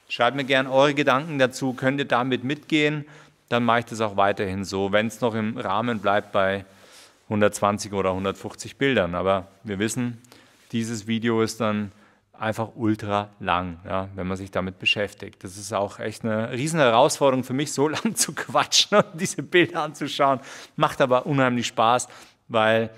Schreibt mir gerne eure Gedanken dazu, könnt ihr damit mitgehen, dann mache ich das auch weiterhin so, wenn es noch im Rahmen bleibt bei 120 oder 150 Bildern. Aber wir wissen, dieses Video ist dann einfach ultra lang, ja, wenn man sich damit beschäftigt. Das ist auch echt eine riesen Herausforderung für mich, so lang zu quatschen und diese Bilder anzuschauen. Macht aber unheimlich Spaß, weil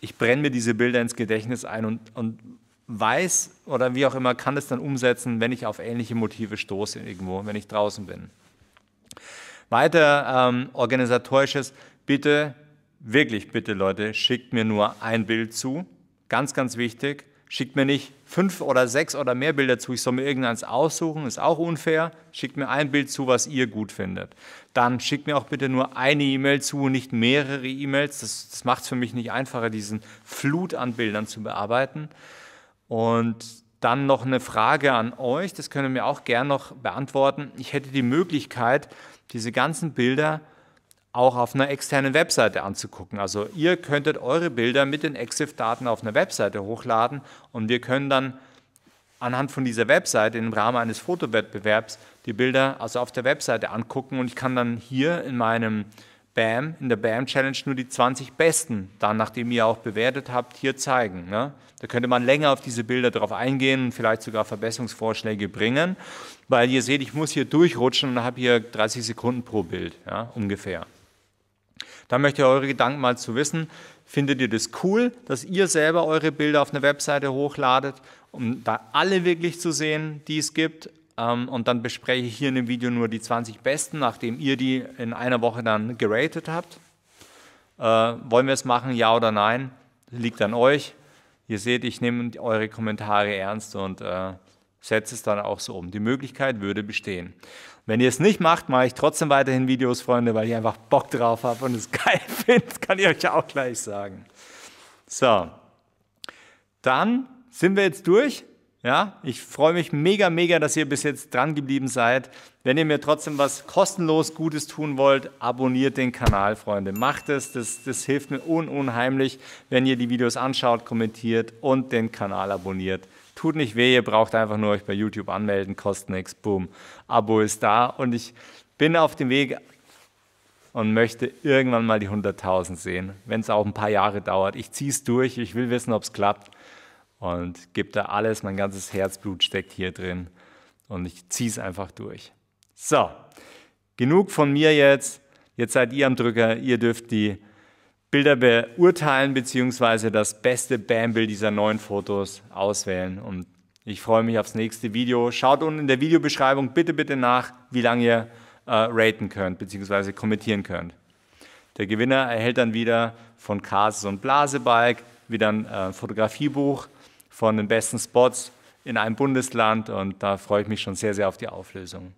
ich brenne mir diese Bilder ins Gedächtnis ein und, und weiß oder wie auch immer kann es dann umsetzen, wenn ich auf ähnliche Motive stoße irgendwo, wenn ich draußen bin. Weiter ähm, organisatorisches, bitte wirklich bitte Leute, schickt mir nur ein Bild zu. Ganz, ganz wichtig. Schickt mir nicht fünf oder sechs oder mehr Bilder zu. Ich soll mir irgendeins aussuchen, ist auch unfair. Schickt mir ein Bild zu, was ihr gut findet. Dann schickt mir auch bitte nur eine E-Mail zu, nicht mehrere E-Mails. Das, das macht es für mich nicht einfacher, diesen Flut an Bildern zu bearbeiten. Und dann noch eine Frage an euch, das könnt ihr mir auch gern noch beantworten. Ich hätte die Möglichkeit, diese ganzen Bilder auch auf einer externen Webseite anzugucken. Also ihr könntet eure Bilder mit den EXIF-Daten auf einer Webseite hochladen und wir können dann anhand von dieser Webseite im Rahmen eines Fotowettbewerbs die Bilder also auf der Webseite angucken und ich kann dann hier in meinem BAM, in der BAM Challenge nur die 20 besten, dann nachdem ihr auch bewertet habt, hier zeigen. Ne? Da könnte man länger auf diese Bilder drauf eingehen und vielleicht sogar Verbesserungsvorschläge bringen, weil ihr seht, ich muss hier durchrutschen und habe hier 30 Sekunden pro Bild, ja, ungefähr. Da möchte ich eure Gedanken mal zu wissen. Findet ihr das cool, dass ihr selber eure Bilder auf eine Webseite hochladet, um da alle wirklich zu sehen, die es gibt? Ähm, und dann bespreche ich hier in dem Video nur die 20 besten, nachdem ihr die in einer Woche dann geratet habt. Äh, wollen wir es machen, ja oder nein? Liegt an euch. Ihr seht, ich nehme eure Kommentare ernst und äh, setze es dann auch so um. Die Möglichkeit würde bestehen. Wenn ihr es nicht macht, mache ich trotzdem weiterhin Videos, Freunde, weil ich einfach Bock drauf habe und es geil finde, kann ich euch auch gleich sagen. So, dann sind wir jetzt durch. Ja, ich freue mich mega, mega, dass ihr bis jetzt dran geblieben seid. Wenn ihr mir trotzdem was kostenlos Gutes tun wollt, abonniert den Kanal, Freunde. Macht es, das, das hilft mir un unheimlich, wenn ihr die Videos anschaut, kommentiert und den Kanal abonniert. Tut nicht weh, ihr braucht einfach nur euch bei YouTube anmelden, kostet nichts, boom. Abo ist da und ich bin auf dem Weg und möchte irgendwann mal die 100.000 sehen, wenn es auch ein paar Jahre dauert. Ich ziehe es durch, ich will wissen, ob es klappt und gebe da alles, mein ganzes Herzblut steckt hier drin und ich ziehe es einfach durch. So, genug von mir jetzt. Jetzt seid ihr am Drücker, ihr dürft die Bilder beurteilen beziehungsweise das beste Bambild dieser neuen Fotos auswählen und ich freue mich aufs nächste Video. Schaut unten in der Videobeschreibung bitte, bitte nach, wie lange ihr äh, raten könnt, beziehungsweise kommentieren könnt. Der Gewinner erhält dann wieder von Cars und Blasebike wieder ein äh, Fotografiebuch von den besten Spots in einem Bundesland und da freue ich mich schon sehr, sehr auf die Auflösung.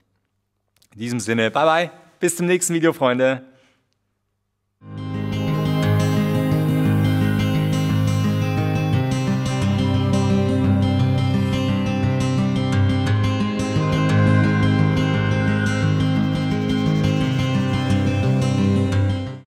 In diesem Sinne, bye bye, bis zum nächsten Video, Freunde.